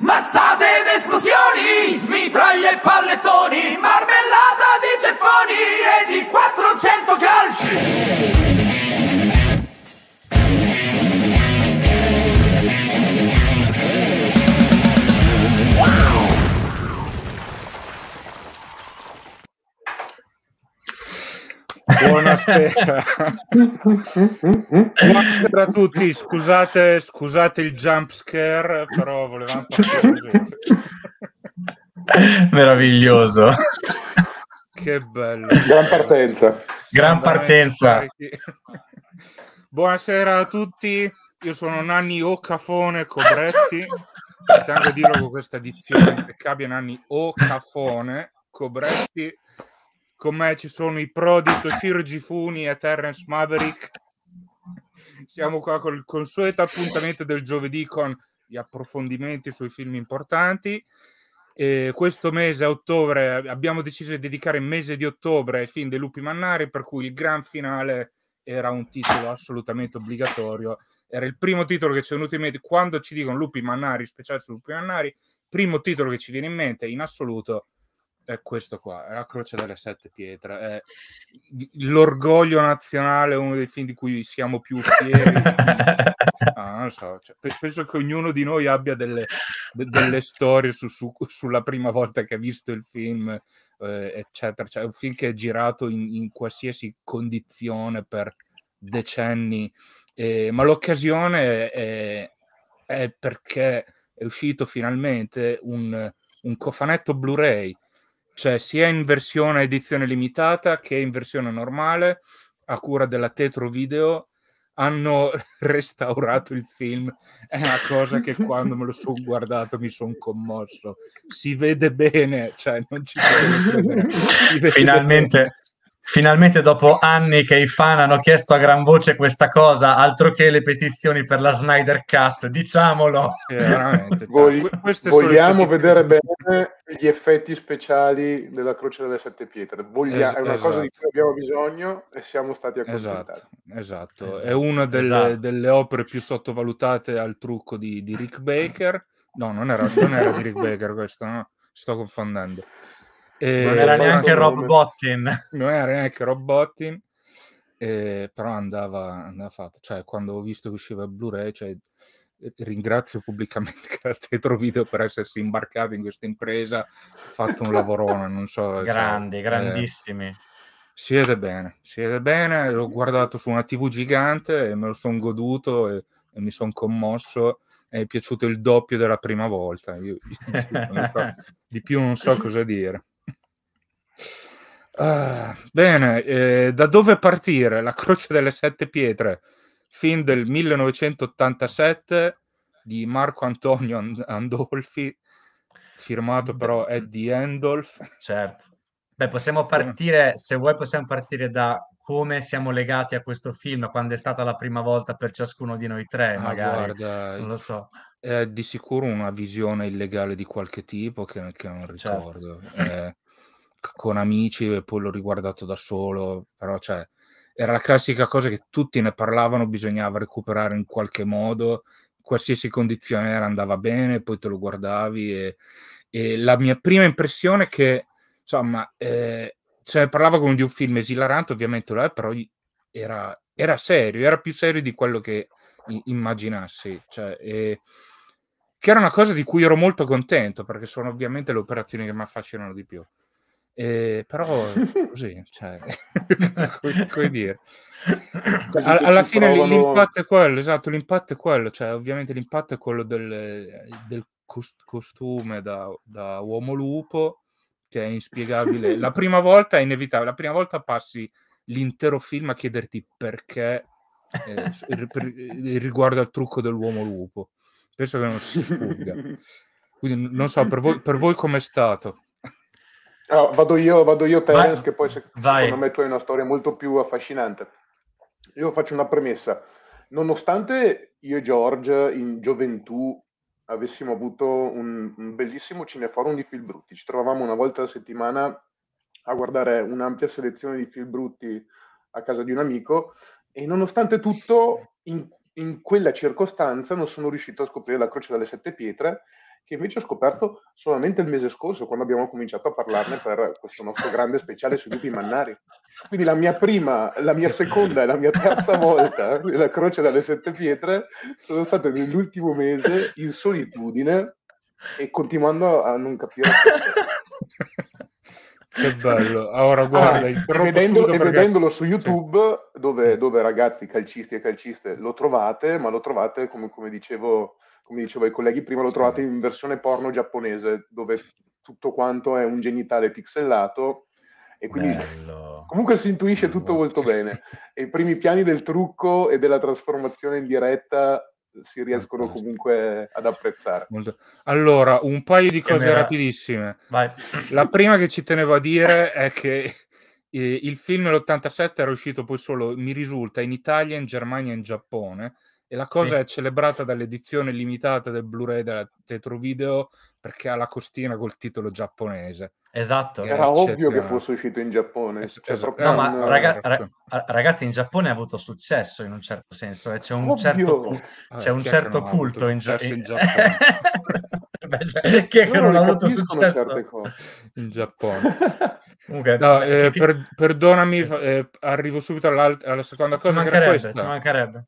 Mazzate ed esplosioni, smifraglie e pallettoni, marmellata di ceffoni e di 400 calci. buonasera. buonasera a tutti, scusate, scusate il jump scare, però volevamo partire così. Meraviglioso. Che bello. Gran partenza. Gran partenza. Buonasera a tutti, io sono Nanni Ocafone Cobretti. tengo a dirlo con questa edizione che abbia Nanni Ocafone Cobretti con me ci sono i prodito Ciro Gifuni e Terence Maverick. Siamo qua con il consueto appuntamento del giovedì con gli approfondimenti sui film importanti. E questo mese, ottobre, abbiamo deciso di dedicare il mese di ottobre ai film dei Lupi Mannari, per cui il gran finale era un titolo assolutamente obbligatorio. Era il primo titolo che ci è venuto in mente quando ci dicono Lupi Mannari, speciale su Lupi Mannari, primo titolo che ci viene in mente in assoluto è questo qua, è la croce delle sette pietre, è l'orgoglio nazionale, uno dei film di cui siamo più fieri. ah, non so, cioè, penso che ognuno di noi abbia delle, de- delle storie su, su, sulla prima volta che ha visto il film, eh, eccetera. Cioè, è un film che è girato in, in qualsiasi condizione per decenni, eh, ma l'occasione è, è, perché è uscito finalmente un, un cofanetto Blu-ray c'è cioè, sia in versione edizione limitata che in versione normale a cura della Tetro Video hanno restaurato il film è una cosa che quando me lo sono guardato mi sono commosso si vede bene cioè non ci finalmente, bene finalmente dopo anni che i fan hanno chiesto a gran voce questa cosa, altro che le petizioni per la Snyder Cut, diciamolo. Sì, cioè, Vog- vogliamo vedere bene gli effetti speciali della Croce delle Sette Pietre, Voglia- es- è una esatto. cosa di esatto. cui abbiamo bisogno e siamo stati accontentati. Esatto, esatto. esatto. è una delle, esatto. delle, opere più sottovalutate al trucco di, di Rick Baker. No, non era, non era di Rick Baker questo, no? sto confondendo. Eh, non era neanche Rob Bottin. Non era neanche Rob Bottin, eh, però andava, andava fatto. Cioè, quando ho visto che usciva il Blu-ray, cioè, eh, ringrazio pubblicamente Catetro Video per essersi imbarcato in questa impresa, fatto un lavorone, non so. Cioè, Grandi, cioè, grandissimi. Eh, siete bene, siete bene, l'ho guardato su una TV gigante e me lo sono goduto e, e mi sono commosso è piaciuto il doppio della prima volta. Io, io, io so, di più non so cosa dire. Uh, bene, eh, da dove partire? La Croce delle Sette Pietre, film del 1987 di Marco Antonio Andolfi, firmato però mm. Eddie Endolf. Certo. Beh, possiamo partire, se vuoi possiamo partire da come siamo legati a questo film, quando è stata la prima volta per ciascuno di noi tre, ah, magari. Guarda, non lo so. È di sicuro una visione illegale di qualche tipo che, che non certo. ricordo. Certo. Eh, con amici e poi l'ho riguardato da solo, però cioè, era la classica cosa che tutti ne parlavano, bisognava recuperare in qualche modo, qualsiasi condizione era andava bene, poi te lo guardavi e, e la mia prima impressione è che, insomma, eh, se ne cioè, parlava come di un film esilarante, ovviamente lo è, però era, era serio, era più serio di quello che immaginassi. Cioè, eh, che era una cosa di cui ero molto contento, perché sono ovviamente le operazioni che mi affascinano di più. Eh, però così, cioè, come dire. All- alla fine l'impatto è quello, esatto, l'impatto è quello, cioè ovviamente l'impatto è quello del, del cost- costume da, da uomo lupo, che è inspiegabile. la prima volta è inevitabile, la prima volta passi l'intero film a chiederti perché eh, per, eh, riguardo al trucco dell'uomo lupo. Penso che non si sfugga. Quindi non so, per voi, per voi com'è stato? Oh, vado io, vado io Terence, vai, che poi se, secondo me tu hai una storia molto più affascinante. Io faccio una premessa. Nonostante io e George in gioventù avessimo avuto un, un bellissimo cineforum di film brutti, ci trovavamo una volta alla settimana a guardare un'ampia selezione di film brutti a casa di un amico e nonostante tutto in, in quella circostanza non sono riuscito a scoprire la Croce delle Sette Pietre che invece ho scoperto solamente il mese scorso, quando abbiamo cominciato a parlarne per questo nostro grande speciale sui lupi mannari. Quindi la mia prima, la mia seconda e la mia terza volta nella eh, croce dalle sette pietre sono state nell'ultimo mese in solitudine e continuando a non capire. Che bello, ora guarda, ah, vedendolo, perché... vedendolo, su YouTube, sì. dove, dove, ragazzi calcisti e calciste lo trovate, ma lo trovate come, come dicevo come dicevo i colleghi prima, lo trovate in versione porno giapponese, dove tutto quanto è un genitale pixellato e quindi Bello. comunque si intuisce tutto molto bene. E i primi piani del trucco e della trasformazione in diretta si riescono comunque ad apprezzare. Molto. Allora, un paio di cose rapidissime. Vai. La prima che ci tenevo a dire è che eh, il film nell'87 era uscito poi solo, mi risulta, in Italia, in Germania e in Giappone e la cosa sì. è celebrata dall'edizione limitata del Blu-ray della Tetrovideo perché ha la costina col titolo giapponese. Esatto. Era ovvio che fosse uscito in Giappone. Es- cioè, esatto. No, ma raga- eh, ra- ecco. ragazzi, in Giappone ha avuto successo in un certo senso. Eh. C'è un ovvio. certo, cu- eh, c'è un certo culto in, Gia- in Giappone. Beh, cioè, chi è che non, non ha avuto successo in Giappone? okay. no, eh, per- perdonami, eh, arrivo subito alla seconda cosa. Ci mancherebbe, ci mancherebbe.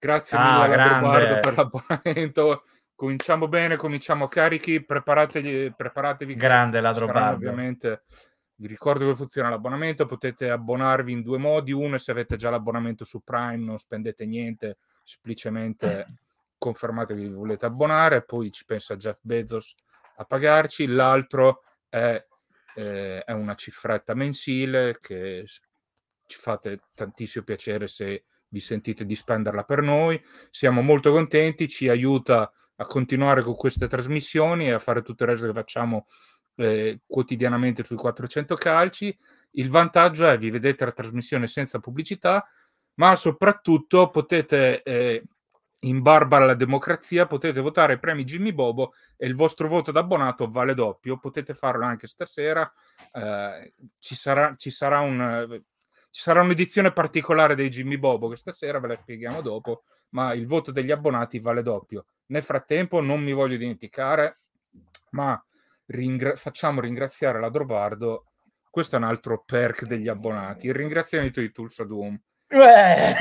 Grazie ah, mille Guardo per l'abbonamento. Cominciamo bene, cominciamo carichi, preparatevi. preparatevi grande Ladrobardo. Ovviamente vi ricordo come funziona l'abbonamento, potete abbonarvi in due modi. Uno è se avete già l'abbonamento su Prime, non spendete niente, semplicemente confermatevi che vi volete abbonare, poi ci pensa Jeff Bezos a pagarci. L'altro è, eh, è una cifretta mensile che ci fate tantissimo piacere se vi sentite di spenderla per noi. Siamo molto contenti, ci aiuta a continuare con queste trasmissioni e a fare tutto il resto che facciamo eh, quotidianamente sui 400 calci. Il vantaggio è vi vedete la trasmissione senza pubblicità, ma soprattutto potete, eh, in barba alla democrazia, potete votare i premi Jimmy Bobo e il vostro voto d'abbonato vale doppio. Potete farlo anche stasera. Eh, ci sarà, ci sarà un, ci sarà un'edizione particolare dei Jimmy Bobo che stasera ve la spieghiamo dopo, ma il voto degli abbonati vale doppio. Nel frattempo non mi voglio dimenticare, ma ringra- facciamo ringraziare la Drobardo. Questo è un altro perk degli abbonati, il ringraziamento di Tulsa Doom. Eh.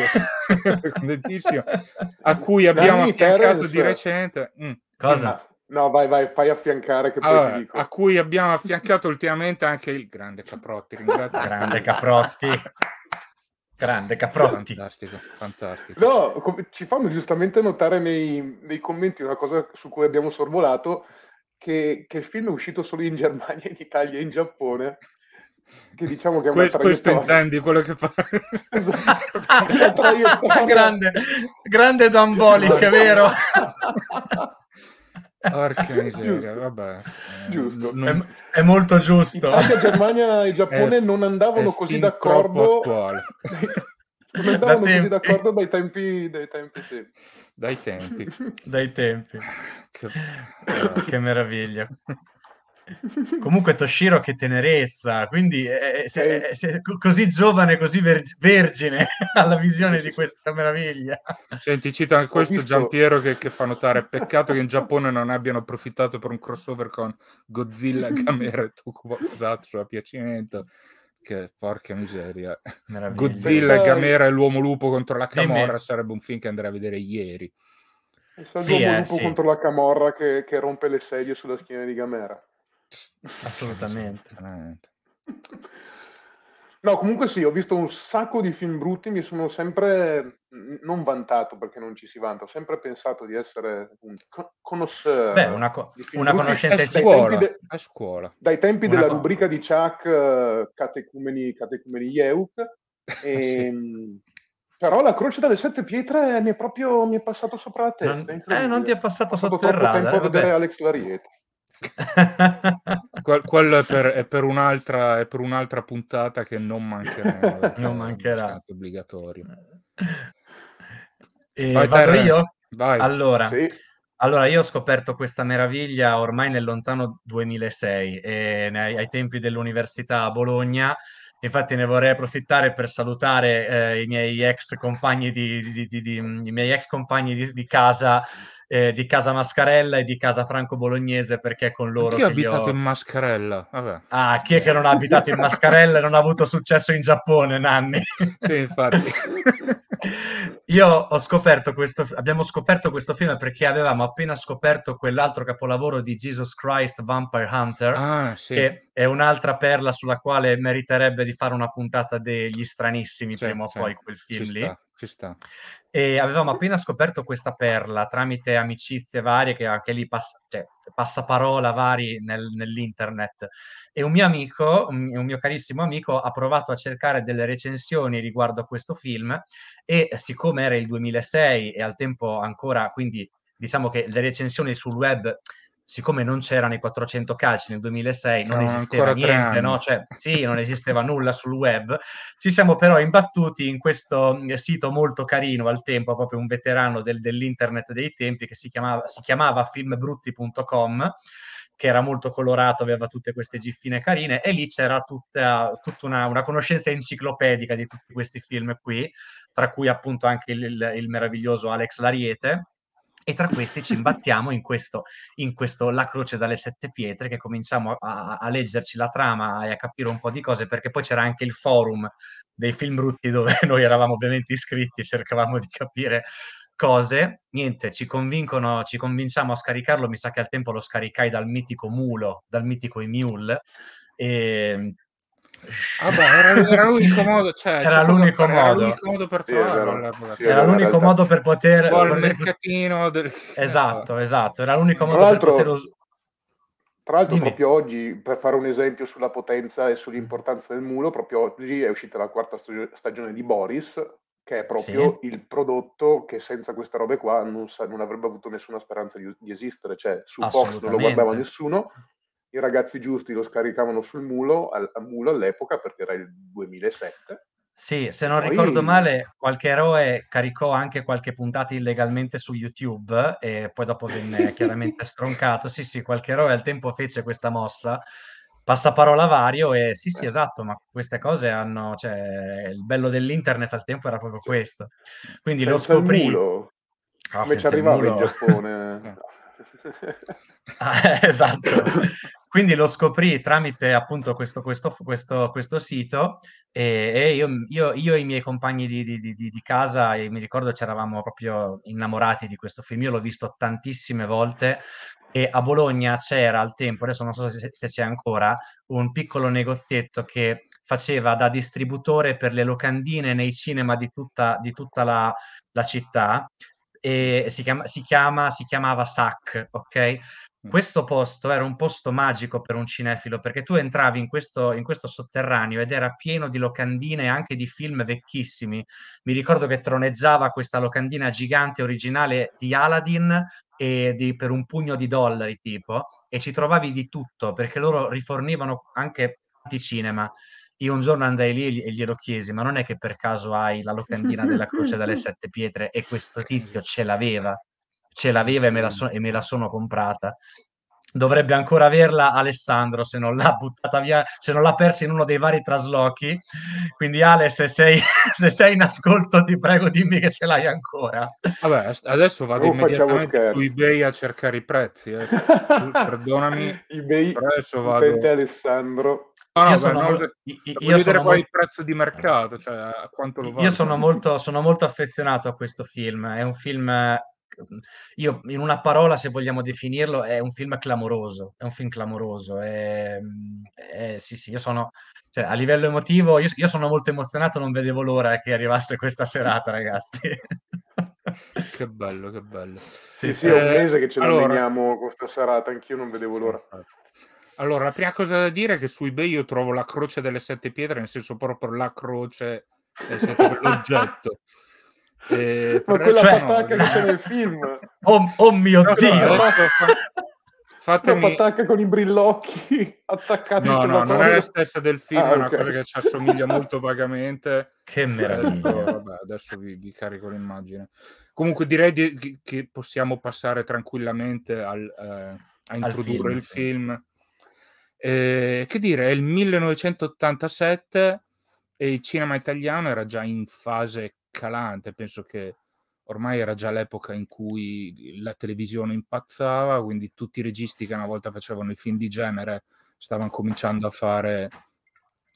a cui abbiamo affiancato di recente... Mm. Cosa? No, vai, vai, fai affiancare che poi allora, ti dico. A cui abbiamo affiancato ultimamente anche il grande Caprotti. grande Caprotti. Grande Caprotti. Fantastico, fantastico. No, ci fanno giustamente notare nei, nei, commenti una cosa su cui abbiamo sorvolato, che, che, il film è uscito solo in Germania, in Italia e in Giappone. Che diciamo che è una Questo intendi quello che fa. esatto. grande, grande Don Bolic, vero? Porca miseria, vabbè. Eh, giusto. Non... È, è, molto giusto. Italia, Germania e Giappone è, non andavano così d'accordo. non andavano da così d'accordo dai tempi, dai tempi, sì. Dai tempi. dai tempi. che, che meraviglia. Comunque Toshiro che tenerezza, quindi è, eh, eh, eh, se, se, così giovane, così ver- vergine alla visione di questa meraviglia. Senti, cito anche questo visto... Giampiero che, che, fa notare, peccato che in Giappone non abbiano approfittato per un crossover con Godzilla, Gamera e Tokusatsu a piacimento. Che porca miseria. Godzilla, Pensai... Gamera e l'uomo lupo contro la Camorra Dimmi. sarebbe un film che andrei a vedere ieri. sì, l'uomo eh, lupo sì. contro la Camorra che, che rompe le sedie sulla schiena di Gamera. Assolutamente. Assolutamente. No, comunque sì, ho visto un sacco di film brutti, mi sono sempre non vantato perché non ci si vanta, ho sempre pensato di essere un conoscere. Beh, una, co- una conoscenza eh, scuola. De- a scuola. Dai tempi una della co- rubrica di Chuck, Catecumeni, Catecumeni Yeuk, e, eh, sì. Ehm, però la croce delle sette pietre mi è proprio mi è passato sopra la testa. Non, eh, non ti è passato sotto il radar. tempo a vedere Alex Larieti. que- quello è per, è, per è per, un'altra, puntata che non mancherà. non eh, mancherà. obbligatorio. E eh, Vai, vado Terence. io? Vai. Allora, sì. allora, io ho scoperto questa meraviglia ormai nel lontano 2006, eh, ai, ai tempi dell'università a Bologna. Infatti ne vorrei approfittare per salutare eh, i miei ex compagni di, di, di, di miei ex compagni casa eh, di casa Mascarella e di casa Franco Bolognese perché con loro... Chi ha abitato ho... in Mascarella? Vabbè. Ah, chi è che non ha abitato in Mascarella e non ha avuto successo in Giappone, Nanni? sì, infatti. Io ho scoperto questo, abbiamo scoperto questo film perché avevamo appena scoperto quell'altro capolavoro di Jesus Christ Vampire Hunter, ah, sì. che è un'altra perla sulla quale meriterebbe di fare una puntata degli stranissimi sì, prima o poi quel film ci lì. Sta, ci sta e avevamo appena scoperto questa perla tramite amicizie varie, che anche lì passa, cioè, passaparola vari nel, nell'internet. E un mio amico, un, mio carissimo amico, ha provato a cercare delle recensioni riguardo a questo film e siccome era il 2006 e al tempo ancora, quindi diciamo che le recensioni sul web siccome non c'erano i 400 calci nel 2006, non no, esisteva niente, no? cioè, sì, non esisteva nulla sul web, ci siamo però imbattuti in questo eh, sito molto carino al tempo, proprio un veterano del, dell'internet dei tempi che si chiamava, si chiamava filmbrutti.com che era molto colorato, aveva tutte queste giffine carine, e lì c'era tutta, tutta una, una, conoscenza enciclopedica di tutti questi film qui, tra cui appunto anche il, il, il meraviglioso Alex Lariete, e tra questi ci imbattiamo in questo, in questo La Croce dalle Sette Pietre, che cominciamo a, a, leggerci la trama e a capire un po' di cose, perché poi c'era anche il forum dei film brutti dove noi eravamo ovviamente iscritti, e cercavamo di capire cose, niente, ci convincono, ci convinciamo a scaricarlo, mi sa che al tempo lo scaricai dal mitico Mulo, dal mitico Emule, e ehm, Ah beh, era, era, l'unico modo, cioè, era, cioè, l'unico per, modo. era l'unico modo per trovarlo. Sì, era, era l'unico modo per poter... Un po il mercatino... Del... Esatto, esatto, era l'unico modo per poter usare. Tra l'altro, Dimmi. proprio oggi, per fare un esempio sulla potenza e sull'importanza del muro, proprio oggi è uscita la quarta stagione di Boris, che è proprio sì. il prodotto che senza queste robe qua non, sa- non avrebbe avuto nessuna speranza di, di esistere. Cioè, su Fox non lo guardava nessuno, i ragazzi giusti lo scaricavano sul mulo, al, mulo all'epoca perché era il 2007. Sì, se non Poi... ricordo male, qualche eroe caricò anche qualche puntata illegalmente su YouTube e poi dopo venne chiaramente stroncato. Sì, sì, qualche eroe al tempo fece questa mossa. Passaparola vario e sì, sì, eh. esatto, ma queste cose hanno, cioè, il bello dell'internet al tempo era proprio questo. Quindi senza lo scoprì. Oh, Come ci arrivava in Giappone? ah, esatto. Quindi lo scoprì tramite appunto questo, questo, questo, questo sito e, e io, io, io, e i miei compagni di, di, di, di casa, mi ricordo, c'eravamo proprio innamorati di questo film. Io l'ho visto tantissime volte e a Bologna c'era al tempo, adesso non so se, se, c'è ancora, un piccolo negozietto che faceva da distributore per le locandine nei cinema di tutta, di tutta la, la città e si, chiama, si, chiama, si chiamava SAC, ok? Mm. questo posto era un posto magico per un cinefilo perché tu entravi in questo, in questo, sotterraneo ed era pieno di locandine e anche di film vecchissimi. Mi ricordo che troneggiava questa locandina gigante originale di Aladdin e di, per un pugno di dollari tipo e ci trovavi di tutto perché loro rifornivano anche di cinema. Io un giorno andai lì e glielo chiesi, ma non è che per caso hai la locandina della Croce dalle Sette Pietre e questo tizio ce l'aveva ce l'aveva e me la, mm. so- e me la sono comprata dovrebbe ancora averla Alessandro se non l'ha buttata via, se non l'ha persa in uno dei vari traslochi. Quindi Ale, se sei, se sei in ascolto ti prego dimmi che ce l'hai ancora. Vabbè, adesso vado oh, immediatamente su eBay a cercare i prezzi. Eh. Perdonami. eBay, adesso vado. Te Alessandro. No, no, io beh, no, eh, io vedere qual è il prezzo di mercato, cioè a quanto lo vale. Io sono molto, sono molto affezionato a questo film, è un film io in una parola, se vogliamo definirlo, è un film clamoroso, è un film clamoroso. È, è, sì, sì, io sono, cioè, a livello emotivo, io, io, sono molto emozionato, non vedevo l'ora che arrivasse questa serata, ragazzi. Che bello, che bello. Sì, sì, sì è un mese che ce allora... la questa serata, anch'io non vedevo l'ora. Allora, la prima cosa da dire è che su eBay io trovo la croce delle sette pietre, nel senso proprio la croce, l'oggetto. Eh, Ma quella cioè, patacca no. che c'è nel film. Oh, oh mio no, Dio! No, Fatemi... Una patacca con i brillocchi attaccati. No, no, non è la stessa del film, ah, è una cosa che ci assomiglia molto vagamente. Che eh, meraviglia. Adesso, vabbè, adesso vi, vi, carico l'immagine. Comunque direi di, che possiamo passare tranquillamente al, eh, a introdurre film, il sì. film. Eh, che dire, è il 1987 e il cinema italiano era già in fase calante, penso che ormai era già l'epoca in cui la televisione impazzava, quindi tutti i registi che una volta facevano i film di genere stavano cominciando a fare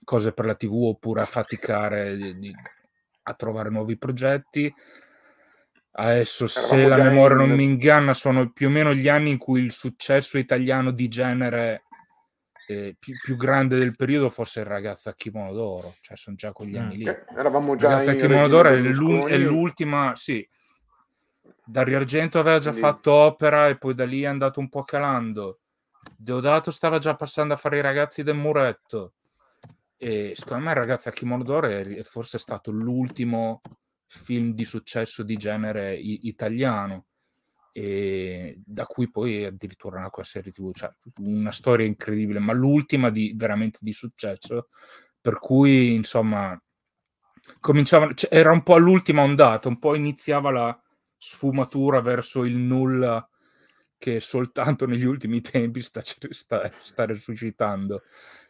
cose per la tv oppure a faticare di, di, a trovare nuovi progetti. Adesso, se la memoria in... non mi inganna, sono più o meno gli anni in cui il successo italiano di genere eh, più, più, grande del periodo forse il ragazzo a kimono d'oro, cioè sono già quegli anni mm, lì. Okay. Eravamo già ragazzo a kimono d'oro è, l'ul- è, l'ultima, sì. Dario Argento aveva già Quindi... fatto opera e poi da lì è andato un po' calando. Deodato stava già passando a fare i ragazzi del muretto. E secondo me Ragazzi a kimono d'oro è, è forse stato l'ultimo film di successo di genere i- italiano e da cui poi addirittura una serie tv, cioè una storia incredibile, ma l'ultima di, veramente di successo, per cui insomma cominciava, cioè, era un po' l'ultima ondata, un po' iniziava la sfumatura verso il nulla che soltanto negli ultimi tempi sta, sta, sta resuscitando.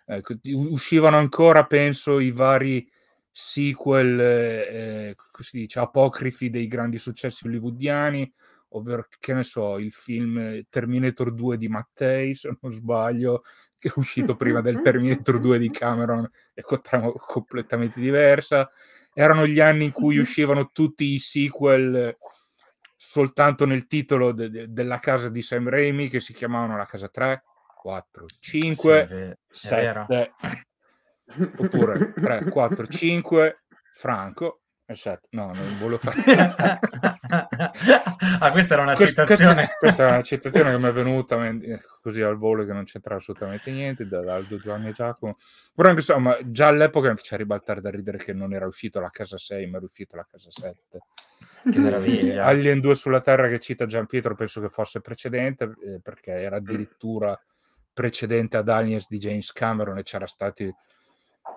Ecco, uscivano ancora, penso, i vari sequel, eh, eh così dice, apocrifi dei grandi successi hollywoodiani, ovvero che ne so, il film Terminator 2 di Mattei, se non sbaglio, che è uscito prima del Terminator 2 di Cameron, è co- completamente diversa. Erano gli anni in cui uscivano tutti i sequel soltanto nel titolo de- de- della casa di Sam Raimi, che si chiamavano la casa 3, 4, 5, sì, 7, oppure 3, 4, 5, Franco, Esatto, no, non volevo fare. ah, questa era una questa, citazione. Questa, questa, citazione che mi è venuta eh, così al volo che non c'entra assolutamente niente, Aldo Giovanni e Giacomo. Però insomma, già all'epoca mi faceva ribaltare da ridere che non era uscito la casa 6, ma era uscito la casa 7. Che meraviglia. Alien 2 sulla Terra che cita Gian Pietro penso che fosse precedente, eh, perché era mm. addirittura precedente ad Aliens di James Cameron e c'era stato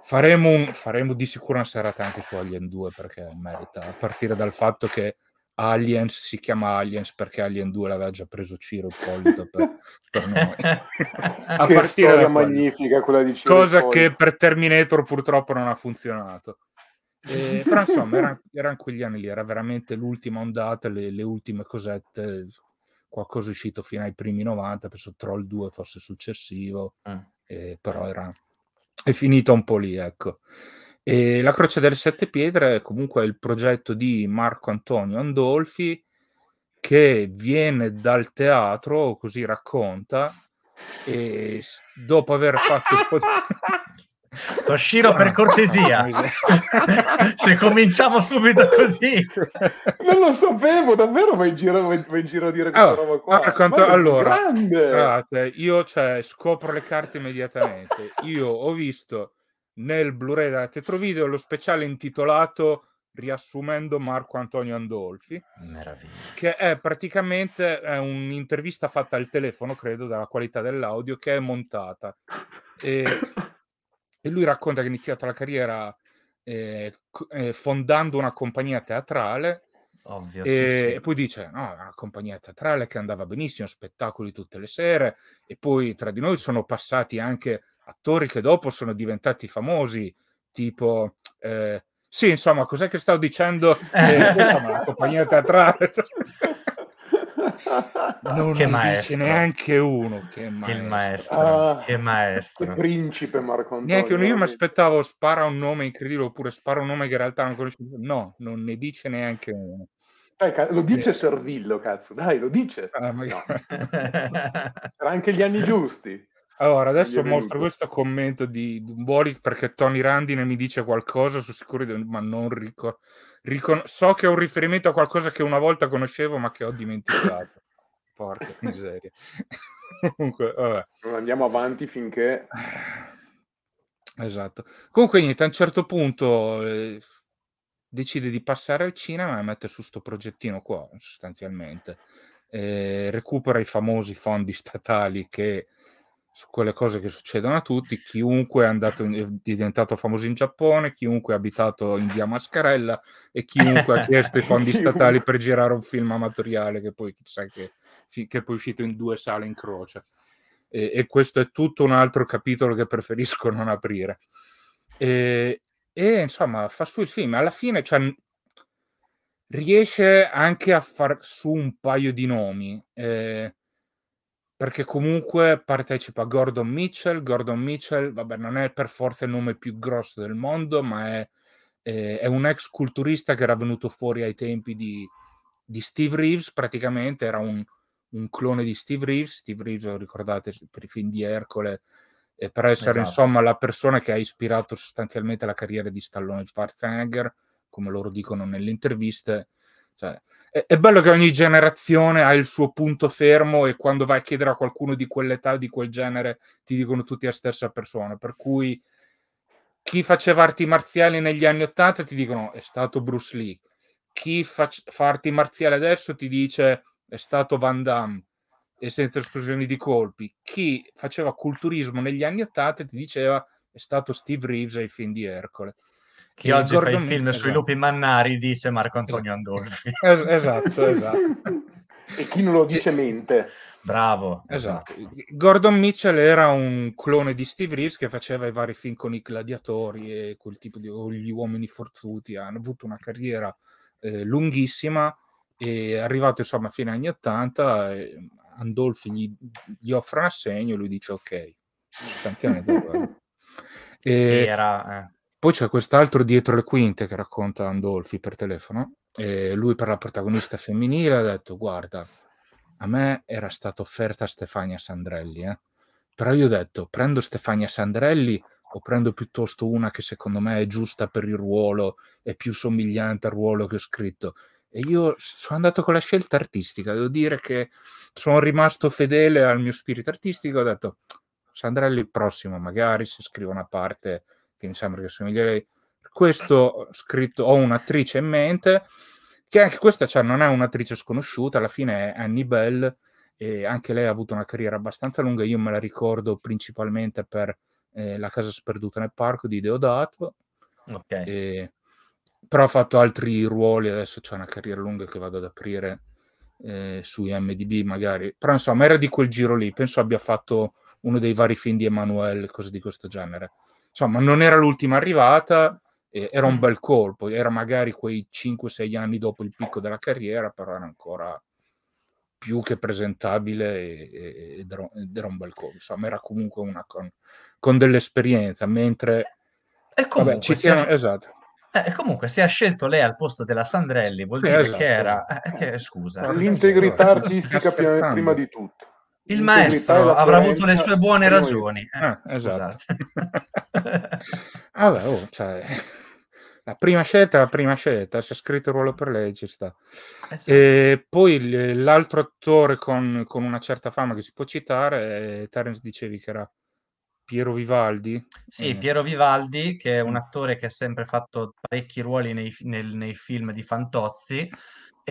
Faremo, un, faremo, di sicuro una serata anche su Alien 2 perché merita, a partire dal fatto che Aliens si chiama Aliens perché Alien 2 l'aveva già preso Ciro Ippolito per, per noi. a che partire da magnifica quella di Ciro Cosa che per Terminator purtroppo non ha funzionato. Eh, però insomma erano, erano quegli anni lì, era veramente l'ultima ondata, le, le ultime cosette, qualcosa è uscito fino ai primi 90, penso Troll 2 fosse successivo, eh. Eh, però era è finita un po' lì, ecco. E la Croce delle Sette Pietre è comunque il progetto di Marco Antonio Andolfi che viene dal teatro, così racconta, e dopo aver fatto un po' di... Toshiro, per cortesia, se cominciamo subito così. Non lo sapevo, davvero vai in giro, vai in giro a dire questa oh, roba qua. Quanto, allora, guardate, io cioè, scopro le carte immediatamente. Io ho visto nel Blu-ray della Tetrovideo lo speciale intitolato riassumendo Marco Antonio Andolfi, Meraviglia. che è praticamente è un'intervista fatta al telefono, credo, dalla qualità dell'audio che è montata. E e lui racconta che ha iniziato la carriera eh, eh, fondando una compagnia teatrale. Ovvio, e, sì, sì. e, poi dice: No, una compagnia teatrale che andava benissimo, spettacoli tutte le sere. E poi tra di noi sono passati anche attori che dopo sono diventati famosi, tipo. Eh, sì, insomma, cos'è che stavo dicendo? Eh, insomma, la compagnia teatrale non che maestro. neanche uno. Che maestro. Il maestro. Ah, che maestro. principe Marco Antonio. Neanche uno. Io mi aspettavo spara un nome incredibile oppure spara un nome che in realtà non conosce. No, non ne dice neanche uno. Dai, eh, lo dice eh. Servillo, cazzo, dai, lo dice. Ah, no. anche gli anni giusti. Allora, adesso mostro questo commento di Dumboli perché Tony Randine mi dice qualcosa, sono sicuro, ma non ricordo. Ricon- so che è un riferimento a qualcosa che una volta conoscevo ma che ho dimenticato. Porca miseria. Comunque, vabbè. Non andiamo avanti finché... Esatto. Comunque, niente, a un certo punto eh, decide di passare al cinema e mette su sto progettino qua, sostanzialmente. Eh, recupera i famosi fondi statali che su quelle cose che succedono a tutti, chiunque è, andato in, è diventato famoso in Giappone, chiunque è abitato in via Mascarella e chiunque ha chiesto i fondi statali per girare un film amatoriale che poi chissà che, che è poi uscito in due sale in croce. E, e, questo è tutto un altro capitolo che preferisco non aprire. E, e insomma, fa su il film. Alla fine cioè, riesce anche a far su un paio di nomi. Eh, perché comunque partecipa Gordon Mitchell. Gordon Mitchell, vabbè, non è per forza il nome più grosso del mondo, ma è, è, è un ex culturista che era venuto fuori ai tempi di, di Steve Reeves, praticamente era un, un, clone di Steve Reeves. Steve Reeves, lo ricordate, per i film di Ercole, eh, per essere esatto. insomma la persona che ha ispirato sostanzialmente la carriera di Stallone Schwarzenegger, come loro dicono nelle interviste. Cioè, è bello che ogni generazione ha il suo punto fermo e quando vai a chiedere a qualcuno di quell'età o di quel genere ti dicono tutti la stessa persona. Per cui chi faceva arti marziali negli anni Ottanta ti dicono è stato Bruce Lee. Chi fa, fa arti marziali adesso ti dice è stato Van Damme e senza esclusioni di colpi. Chi faceva culturismo negli anni Ottanta ti diceva è stato Steve Reeves ai film di Ercole che oggi Gordon... fa il film esatto. sui lupi mannari, dice Marco Antonio Andolfi. Es- esatto, esatto. e chi non lo dice mente. Bravo. Esatto. Gordon Mitchell era un clone di Steve Reeves che faceva i vari film con i gladiatori e quel tipo di o gli uomini forzuti, hanno avuto una carriera eh, lunghissima e arrivato insomma a fine anni 80 e Andolfi gli, gli offre un assegno e lui dice ok, sostanzialmente quello. E... Sì, era... Eh poi c'è quest'altro dietro le quinte che racconta Andolfi per telefono. E lui per la protagonista femminile ha detto guarda, a me era stata offerta Stefania Sandrelli, eh? però io ho detto prendo Stefania Sandrelli o prendo piuttosto una che secondo me è giusta per il ruolo, è più somigliante al ruolo che ho scritto. E io sono andato con la scelta artistica, devo dire che sono rimasto fedele al mio spirito artistico, ho detto Sandrelli prossimo magari se scrivo una parte che mi sembra che assomiglia a lei. Questo scritto, ho un'attrice in mente, che anche questa cioè, non è un'attrice sconosciuta, alla fine è Annie Bell, e anche lei ha avuto una carriera abbastanza lunga, io me la ricordo principalmente per eh, La casa sperduta nel parco di Deodato, okay. e... però ha fatto altri ruoli, adesso c'è una carriera lunga che vado ad aprire eh, su IMDB magari, però insomma era di quel giro lì, penso abbia fatto uno dei vari film di Emanuele, cose di questo genere insomma, non era l'ultima arrivata, eh, era un mm. bel colpo, era magari quei 5-6 anni dopo il picco della carriera, però era ancora più che presentabile e, ed, era, ed era un bel colpo, insomma, era comunque una con, con dell'esperienza, mentre... E comunque, vabbè, ci siamo, ha... esatto. Eh, e comunque, se ha scelto lei al posto della Sandrelli, vuol sì, dire esatto. che era... Eh, che, scusa. L'integrità artistica prima di tutto. Il maestro avrà avuto le sue buone ragioni. Eh, ah, esatto. Vabbè, ah, oh, cioè, la prima scelta è la prima scelta, se ha scritto il ruolo per lei ci sta. Eh sì. E poi l'altro attore con, con, una certa fama che si può citare, è, Terence dicevi che era Piero Vivaldi. Sì, eh. Piero Vivaldi, che è un attore che ha sempre fatto parecchi ruoli nei, nel, nei film di Fantozzi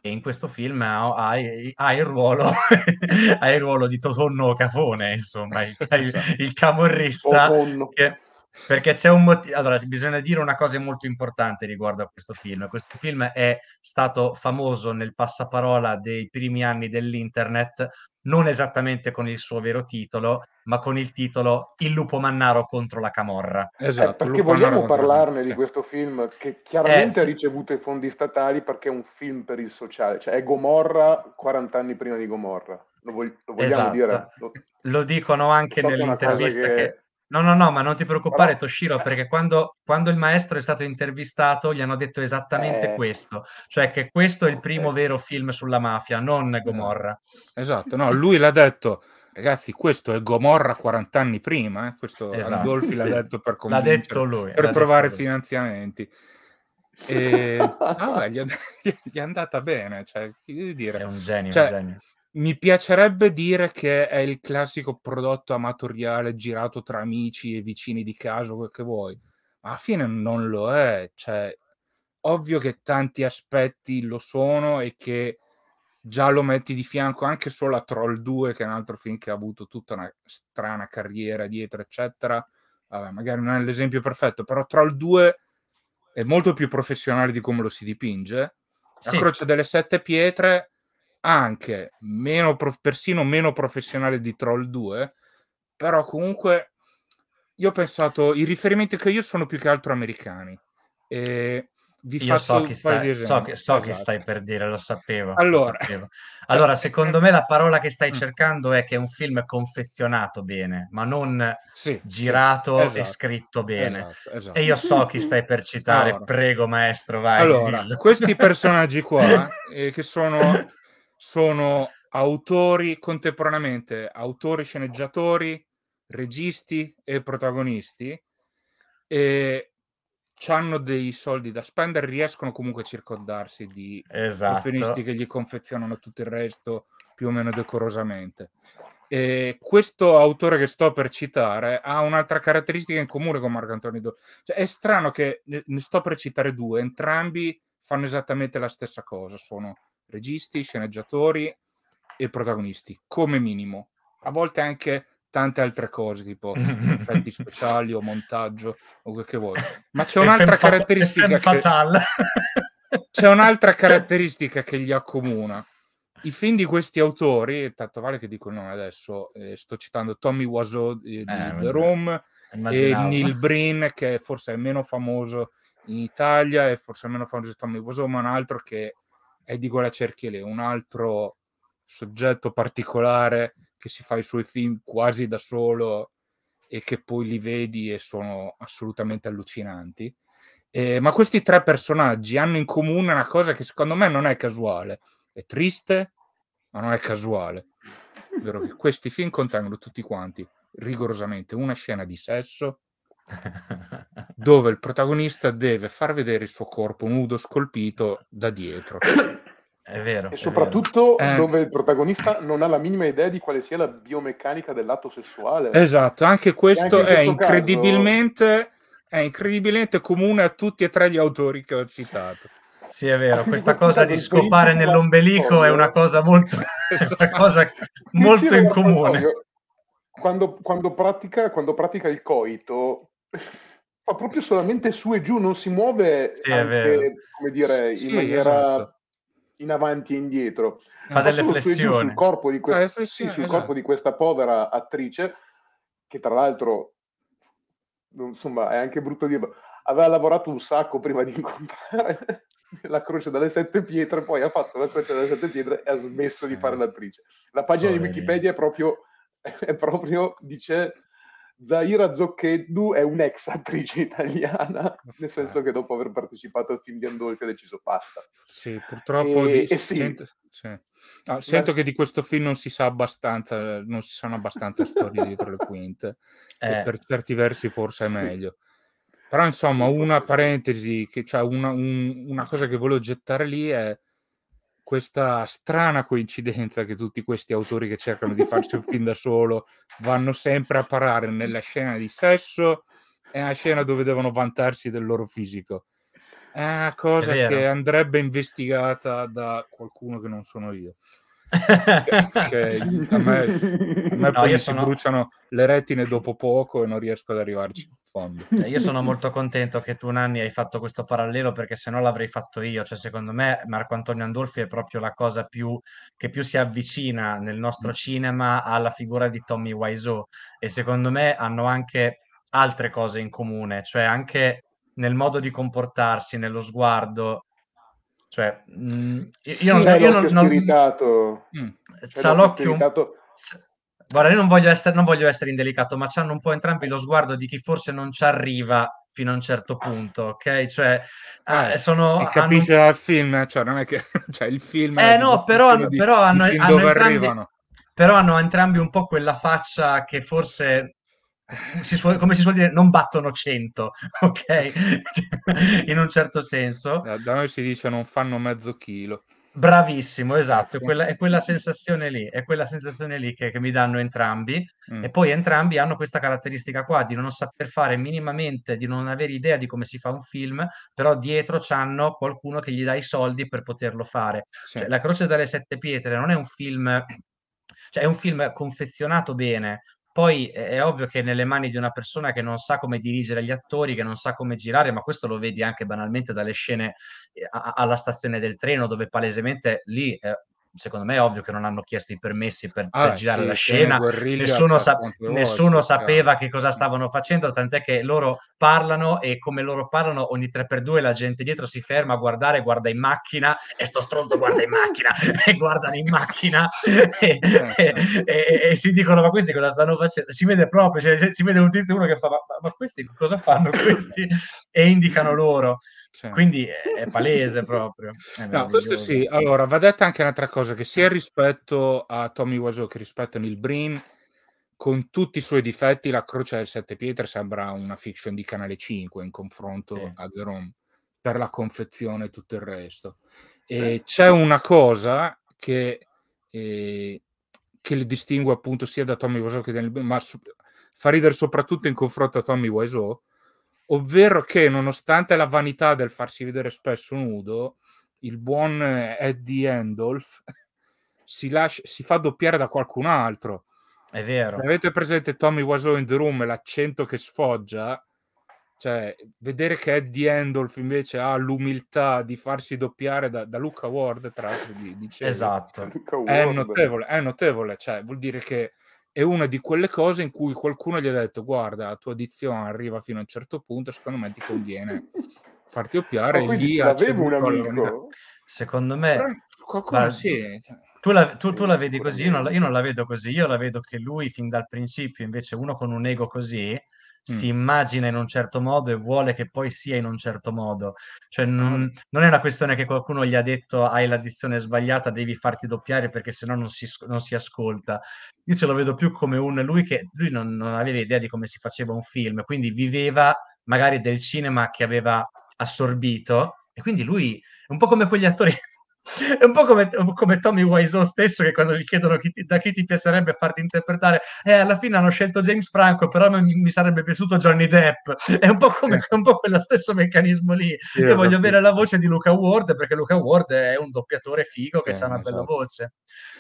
e in questo film hai, ha, il, ruolo, ha il, ruolo, di Totonno Cafone, insomma, il, il, il cioè, camorrista. Totonno. Che, perché c'è un motivo. Allora, bisogna dire una cosa molto importante riguardo a questo film. Questo film è stato famoso nel passaparola dei primi anni dell'internet, non esattamente con il suo vero titolo, ma con il titolo Il lupo mannaro contro la camorra. Esatto. Eh, perché vogliamo parlarne di questo film che chiaramente eh, ha ricevuto i fondi statali perché è un film per il sociale, cioè è Gomorra 40 anni prima di Gomorra. Lo, vog- lo vogliamo esatto. dire? Lo... lo... dicono anche so nell'intervista che... che No, no, no, ma non ti preoccupare, Vabbè. Toshiro, perché quando, quando, il maestro è stato intervistato gli hanno detto esattamente eh. questo, cioè che questo è il primo eh. vero film sulla mafia, non Gomorra. Esatto, no, lui l'ha detto, ragazzi, questo è Gomorra 40 anni prima, eh? questo esatto. Adolfi l'ha detto per, l'ha detto lui, per trovare detto lui. finanziamenti. E... ah, beh, gli, è, gli, è, andata bene, cioè, dire. È un genio, cioè, un genio. Mi piacerebbe dire che è il classico prodotto amatoriale girato tra amici e vicini di caso, quel che vuoi, ma alla fine non lo è. Cioè, ovvio che tanti aspetti lo sono e che già lo metti di fianco anche solo a Troll 2, che è un altro film che ha avuto tutta una strana carriera dietro, eccetera. Vabbè, magari non è l'esempio perfetto, però Troll 2 è molto più professionale di come lo si dipinge. La sì. Croce delle Sette Pietre anche meno prof- persino meno professionale di Troll 2, però comunque io ho pensato, i riferimenti che io sono più che altro americani. E vi io so, chi stai, so, che, so che stai per dire, lo sapevo. Allora, lo sapevo. Cioè, allora cioè, secondo me la parola che stai mm. cercando è che è un film confezionato bene, ma non sì, girato sì, esatto, e scritto bene. Esatto, esatto, e io so chi stai per citare, allora. prego maestro, vai. Allora, dillo. questi personaggi qua, eh, che sono sono autori contemporaneamente, autori sceneggiatori, registi e protagonisti e hanno dei soldi da spendere, riescono comunque a circondarsi di esatto. che gli confezionano tutto il resto più o meno decorosamente. E questo autore che sto per citare ha un'altra caratteristica in comune con Marco Antonio Dor. Cioè, è strano che ne sto per citare due, entrambi fanno esattamente la stessa cosa, sono registi, sceneggiatori e protagonisti, come minimo. A volte anche tante altre cose, tipo effetti speciali o montaggio o quel che vuoi. Ma c'è un'altra caratteristica. Che... c'è un'altra caratteristica che gli accomuna. I film di questi autori, tanto vale che dico il nome adesso, eh, sto citando Tommy Wiseau di, eh, di eh, The Room immaginavo. e Neil Breen, che forse è meno famoso in Italia e forse è meno famoso di Tommy Wiseau, ma un altro che Eddie Gola Cerchiele, un altro soggetto particolare che si fa i suoi film quasi da solo e che poi li vedi e sono assolutamente allucinanti. Eh, ma questi tre personaggi hanno in comune una cosa che secondo me non è casuale, è triste, ma non è casuale. Vero che questi film contengono tutti quanti rigorosamente una scena di sesso dove il protagonista deve far vedere il suo corpo nudo scolpito da dietro. È vero. E soprattutto vero. Eh. dove eh. il protagonista non ha la minima idea di quale sia la biomeccanica dell'atto sessuale. Esatto, anche questo, anche è, questo incredibilmente, è, incredibilmente, comune a tutti e tre gli autori che ho citato. Sì, è vero, questa cosa di scopare nell'ombelico è una cosa molto, una cosa esatto. molto in comune. Quando, quando, pratica, quando pratica il coito, fa proprio solamente su e giù, non si muove sì, anche, come dire, sì, in maniera esatto in avanti e indietro. Fa delle flessioni. Sul, corpo di, quest- ah, flessione, sì, sul esatto. corpo di questa povera attrice, che tra l'altro, insomma, è anche brutto dirlo, aveva lavorato un sacco prima di incontrare la croce dalle sette pietre, poi ha fatto la croce dalle sette pietre e ha smesso di fare eh. l'attrice. La pagina Poverino. di Wikipedia è proprio, è proprio dice Zaira Zoccheddu è un'ex attrice italiana, nel senso che dopo aver partecipato al film di Andolfi ha deciso basta. Sì, purtroppo e, di... e sì. sento, sì. No, ah, sento Beh... che di questo film non si sa abbastanza, non si sanno abbastanza storie dietro le quinte, eh. per certi versi forse è meglio. Però insomma, una parentesi, che, cioè una, un, una cosa che volevo gettare lì è questa strana coincidenza che tutti questi autori che cercano di farsi un film da solo vanno sempre a parare nella scena di sesso e una scena dove devono vantarsi del loro fisico. È una cosa che andrebbe investigata da qualcuno che non sono io che a me, a me no, poi sono... si bruciano le retine dopo poco e non riesco ad arrivarci in fondo. Eh, io sono molto contento che tu, Nanni, hai fatto questo parallelo perché se no l'avrei fatto io. Cioè, secondo me, Marco Antonio Andolfi è proprio la cosa più, che più si avvicina nel nostro mm. cinema alla figura di Tommy Wiseau. E secondo me hanno anche altre cose in comune, cioè anche nel modo di comportarsi, nello sguardo, cioè, mh, mm, io sì, non, io non, non... spiritato. Mm. C'ha l'occhio spiritato... Guarda, io non voglio, essere, non voglio essere indelicato, ma c'hanno un po' entrambi lo sguardo di chi forse non ci arriva fino a un certo punto, ok? Cioè, ah, ah eh, sono... Capisce hanno... il film, cioè non è che... Cioè, il film... Eh no, però, di, però hanno, hanno, entrambi, però hanno entrambi un po' quella faccia che forse si suol, come si suol dire, non battono 100, ok? In un certo senso. Da noi si dice non fanno mezzo chilo. Bravissimo, esatto, è quella, è quella sensazione lì, è quella sensazione lì che, che mi danno entrambi mm. e poi entrambi hanno questa caratteristica qua di non saper fare minimamente, di non avere idea di come si fa un film, però dietro c'hanno qualcuno che gli dà i soldi per poterlo fare. Sì. Cioè, La Croce delle Sette Pietre non è un film cioè è un film confezionato bene, poi è ovvio che nelle mani di una persona che non sa come dirigere gli attori, che non sa come girare, ma questo lo vedi anche banalmente dalle scene eh, alla stazione del treno, dove palesemente lì eh, secondo me è ovvio che non hanno chiesto i permessi per, ah, per girare sì, la scena, nessuno, sa- nessuno volte, sapeva cioè. che cosa stavano facendo, tant'è che loro parlano e come loro parlano ogni 3x2 la gente dietro si ferma a guardare, guarda in macchina e sto stronzo guarda in macchina e guardano in macchina e, eh, certo. e, e, e, si dicono ma questi cosa stanno facendo? Si vede proprio, cioè, si vede un tizio uno che fa ma, ma questi cosa fanno questi? E indicano loro. Cioè. Quindi è, è palese proprio. È no, questo sì. Allora, va detta anche un'altra cosa cosa che sia rispetto a Tommy Wiseau che rispetto a Neil Breen, con tutti i suoi difetti, la Croce del Sette Pietre sembra una fiction di Canale 5 in confronto eh. a Jerome per la confezione e tutto il resto. Eh. c'è una cosa che, eh, che li distingue appunto sia da Tommy Wiseau che da Neil Breen, ma su- fa ridere soprattutto in confronto a Tommy Wiseau, ovvero che nonostante la vanità del farsi vedere spesso nudo, il buon eh, Eddie Endolf si, lascia, si fa doppiare da qualcun altro. È vero. Se avete presente Tommy Wiseau in The Room l'accento che sfoggia? Cioè, vedere che Eddie Endolf invece ha l'umiltà di farsi doppiare da, da Luca Ward, tra l'altro, di, esatto. È notevole, è notevole, cioè, vuol dire che è una di quelle cose in cui qualcuno gli ha detto guarda, la tua addizione arriva fino a un certo punto, secondo me ti conviene farti oppiare oh, lì avevo un amico secondo me Però, qualcuno ma, sì cioè, tu la, tu, tu la, eh, vedi così, io non la, io non la, vedo così, io la vedo che lui fin dal principio, invece uno con un ego così, mm. si immagina in un certo modo e vuole che poi sia in un certo modo. Cioè non, mm. non è una questione che qualcuno gli ha detto hai la dizione sbagliata, devi farti doppiare perché sennò non si, non si ascolta. Io ce lo vedo più come un lui che lui non, non aveva idea di come si faceva un film, quindi viveva magari del cinema che aveva assorbito e quindi lui è un po' come quegli attori è un po' come, come Tommy Wiseau stesso che quando gli chiedono chi ti, da chi ti piacerebbe farti interpretare, eh, alla fine hanno scelto James Franco, però mi, mi sarebbe piaciuto Johnny Depp. È un po', come, un po quello stesso meccanismo lì. Sì, Io voglio esatto. avere la voce di Luca Ward perché Luca Ward è un doppiatore figo che eh, ha una esatto. bella voce.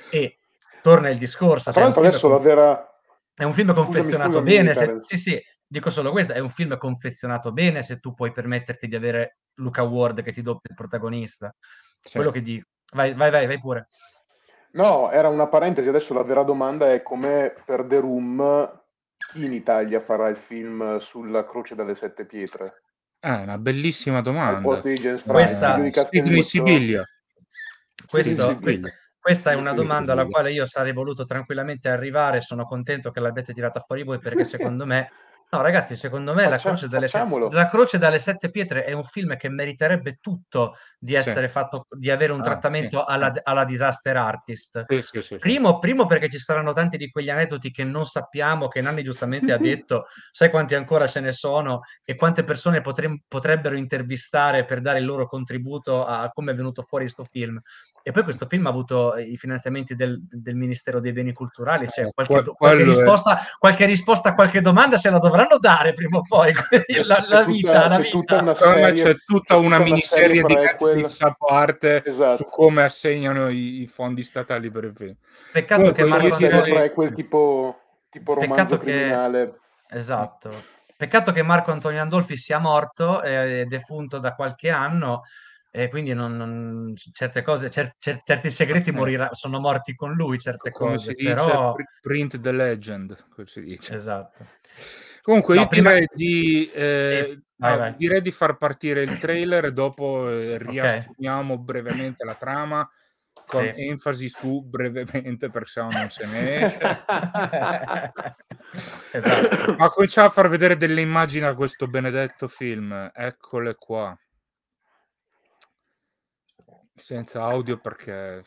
E torna il discorso. Tra cioè, l'altro adesso con... la vera... È un film confezionato scusami, bene, se... sì sì, dico solo questo, è un film confezionato bene se tu puoi permetterti di avere Luca Ward che ti doppia il protagonista. Sì. Quello che dico. Vai, vai, vai, vai pure. No, era una parentesi, adesso la vera domanda è come per The Room chi in Italia farà il film sulla Croce delle Sette Pietre? Ah, una bellissima domanda. Questa è di Sibilia. Questo, questa, questa è una domanda alla quale io sarei voluto tranquillamente arrivare. Sono contento che l'abbiate tirata fuori voi perché secondo me No, ragazzi, secondo me Faccia, la, croce dalle, la, croce dalle sette, pietre è un film che meriterebbe tutto di essere sì. fatto, di avere un ah, trattamento sì. alla, alla, disaster artist. Sì, primo, primo, perché ci saranno tanti di quegli aneddoti che non sappiamo, che Nanni giustamente ha detto, sai quanti ancora ce ne sono e quante persone potre, potrebbero intervistare per dare il loro contributo a come è venuto fuori questo film. E poi questo film ha avuto eh, i finanziamenti del, del Ministero dei Beni Culturali, cioè eh, qualche, do, qualche, risposta, qualche, risposta, a qualche domanda se la dovranno dare prima o poi, la, la vita, la vita. Tutta serie, c'è tutta una miniserie di Netflix a parte esatto. su come assegnano i, i, fondi statali per il film. Peccato Comunque, che Mario Antonelli... quel tipo, tipo romanzo criminale. Esatto. Peccato che Marco Antonio Andolfi sia morto, è eh, defunto da qualche anno, e quindi non, non, certe cose, cer, cer, certi segreti eh. morirà, sono morti con lui, certe Come cose, si dice, però... Print the legend, si dice. Esatto. Comunque no, io prima... direi, di, eh, sì, vai, vai. direi di far partire il trailer e dopo eh, riassumiamo okay. brevemente la trama con sì. enfasi su brevemente perché se no non se ne esce. esatto. Ma cominciamo a far vedere delle immagini a questo benedetto film, eccole qua senza audio perché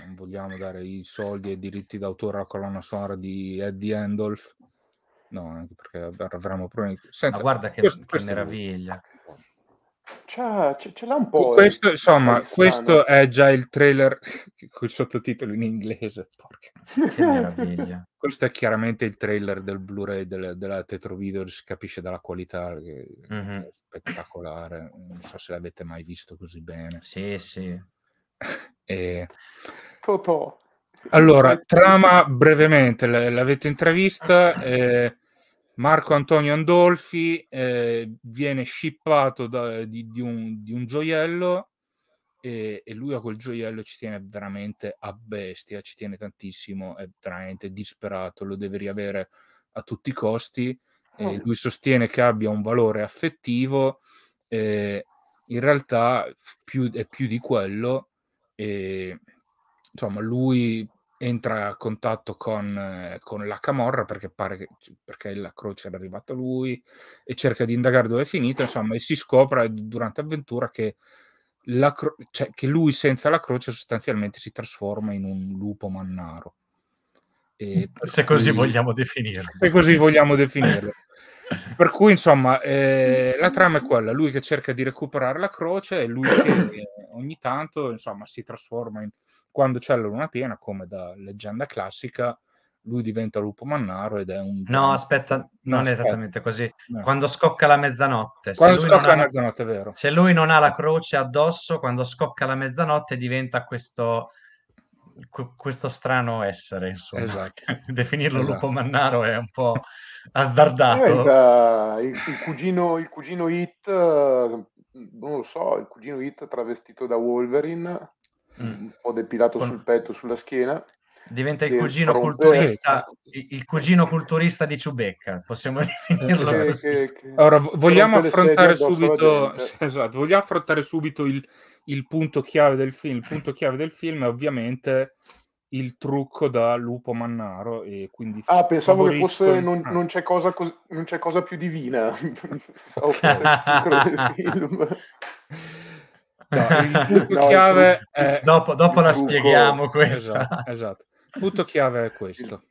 non vogliamo dare i soldi e i diritti d'autore alla colonna sonora di Eddie Handolf. No, anche perché avremo problemi. Senza... Ma guarda che, questo, che questo meraviglia. C'ha, ce, ce l'ha un po'. Questo, insomma, questo è già il trailer con il sottotitolo in inglese. Porca. Che meraviglia. questo è chiaramente il trailer del Blu-ray del, della Tetrovideo, si capisce dalla qualità, che mm-hmm. è spettacolare. Non so se l'avete mai visto così bene. Sì, sì. e... Totò. Allora, trama brevemente, l'avete intravista. Eh Marco Antonio Andolfi eh, viene shippato da, di, di, un, di, un, gioiello e, e, lui a quel gioiello ci tiene veramente a bestia, ci tiene tantissimo, è veramente disperato, lo deve riavere a tutti i costi. Oh. Eh, lui sostiene che abbia un valore affettivo, eh, in realtà più, è più di quello. E, insomma, lui entra a contatto con, eh, con la camorra perché pare che perché la croce era arrivata a lui e cerca di indagare dove è finita, insomma, e si scopre durante l'avventura che, la cro- cioè, che lui senza la croce sostanzialmente si trasforma in un lupo mannaro. Mm. se così vogliamo definirlo. Se così vogliamo definirlo. per cui insomma eh, la mm. trama è quella lui che cerca di recuperare la croce e lui che eh, ogni tanto insomma si trasforma in quando c'è la luna piena, come da leggenda classica, lui diventa lupo mannaro ed è un... No, aspetta, non, non è aspetta. esattamente così. No. Quando scocca la mezzanotte. Quando scocca la mezzanotte, è vero. Se lui non ha la croce addosso, quando scocca la mezzanotte diventa questo, questo strano essere, insomma. Esatto. Definirlo esatto. lupo mannaro è un po' azzardato. Il, il, cugino, il cugino Hit, eh, non lo so, il cugino Hit travestito da Wolverine mm. un po' depilato Con... sul petto, sulla schiena. Diventa il cugino, culturista, il cugino culturista di Ciubecca, possiamo definirlo che, così. Allora, vogliamo affrontare, subito, esatto, vogliamo affrontare subito il, il punto chiave del film. Il punto chiave del film è ovviamente il trucco da Lupo Mannaro e quindi ah pensavo che fosse non, ah. non, c'è cosa non c'è cosa più divina punto no, chiave il è... Dopo, dopo la spieghiamo esatto, questa. Esatto, esatto. Il punto chiave è questo.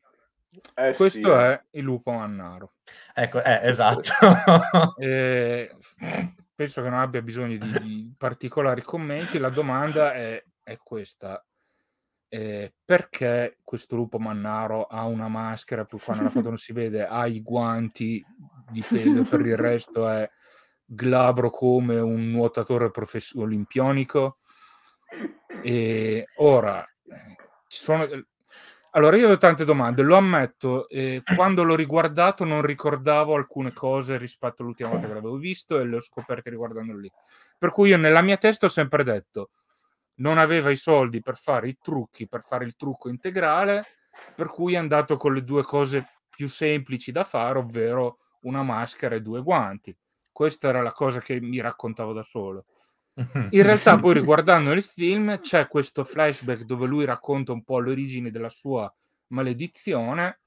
Eh, eh, questo sì. è il lupo mannaro. Ecco, eh, esatto. eh, penso che non abbia bisogno di, di particolari commenti. La domanda è, è questa. Eh, perché questo lupo mannaro ha una maschera, poi quando la foto non si vede, ha i guanti di pelo, per il resto è glabro come un nuotatore profes- olimpionico. E ora, eh, ci sono... Eh, allora, io ho tante domande, lo ammetto, eh, quando l'ho riguardato non ricordavo alcune cose rispetto all'ultima volta che l'avevo visto e le ho scoperte riguardando lì. Per cui io nella mia testa ho sempre detto, non aveva i soldi per fare i trucchi, per fare il trucco integrale, per cui è andato con le due cose più semplici da fare, ovvero una maschera e due guanti. Questa era la cosa che mi raccontavo da solo. In realtà poi riguardando il film c'è questo flashback dove lui racconta un po' l'origine della sua maledizione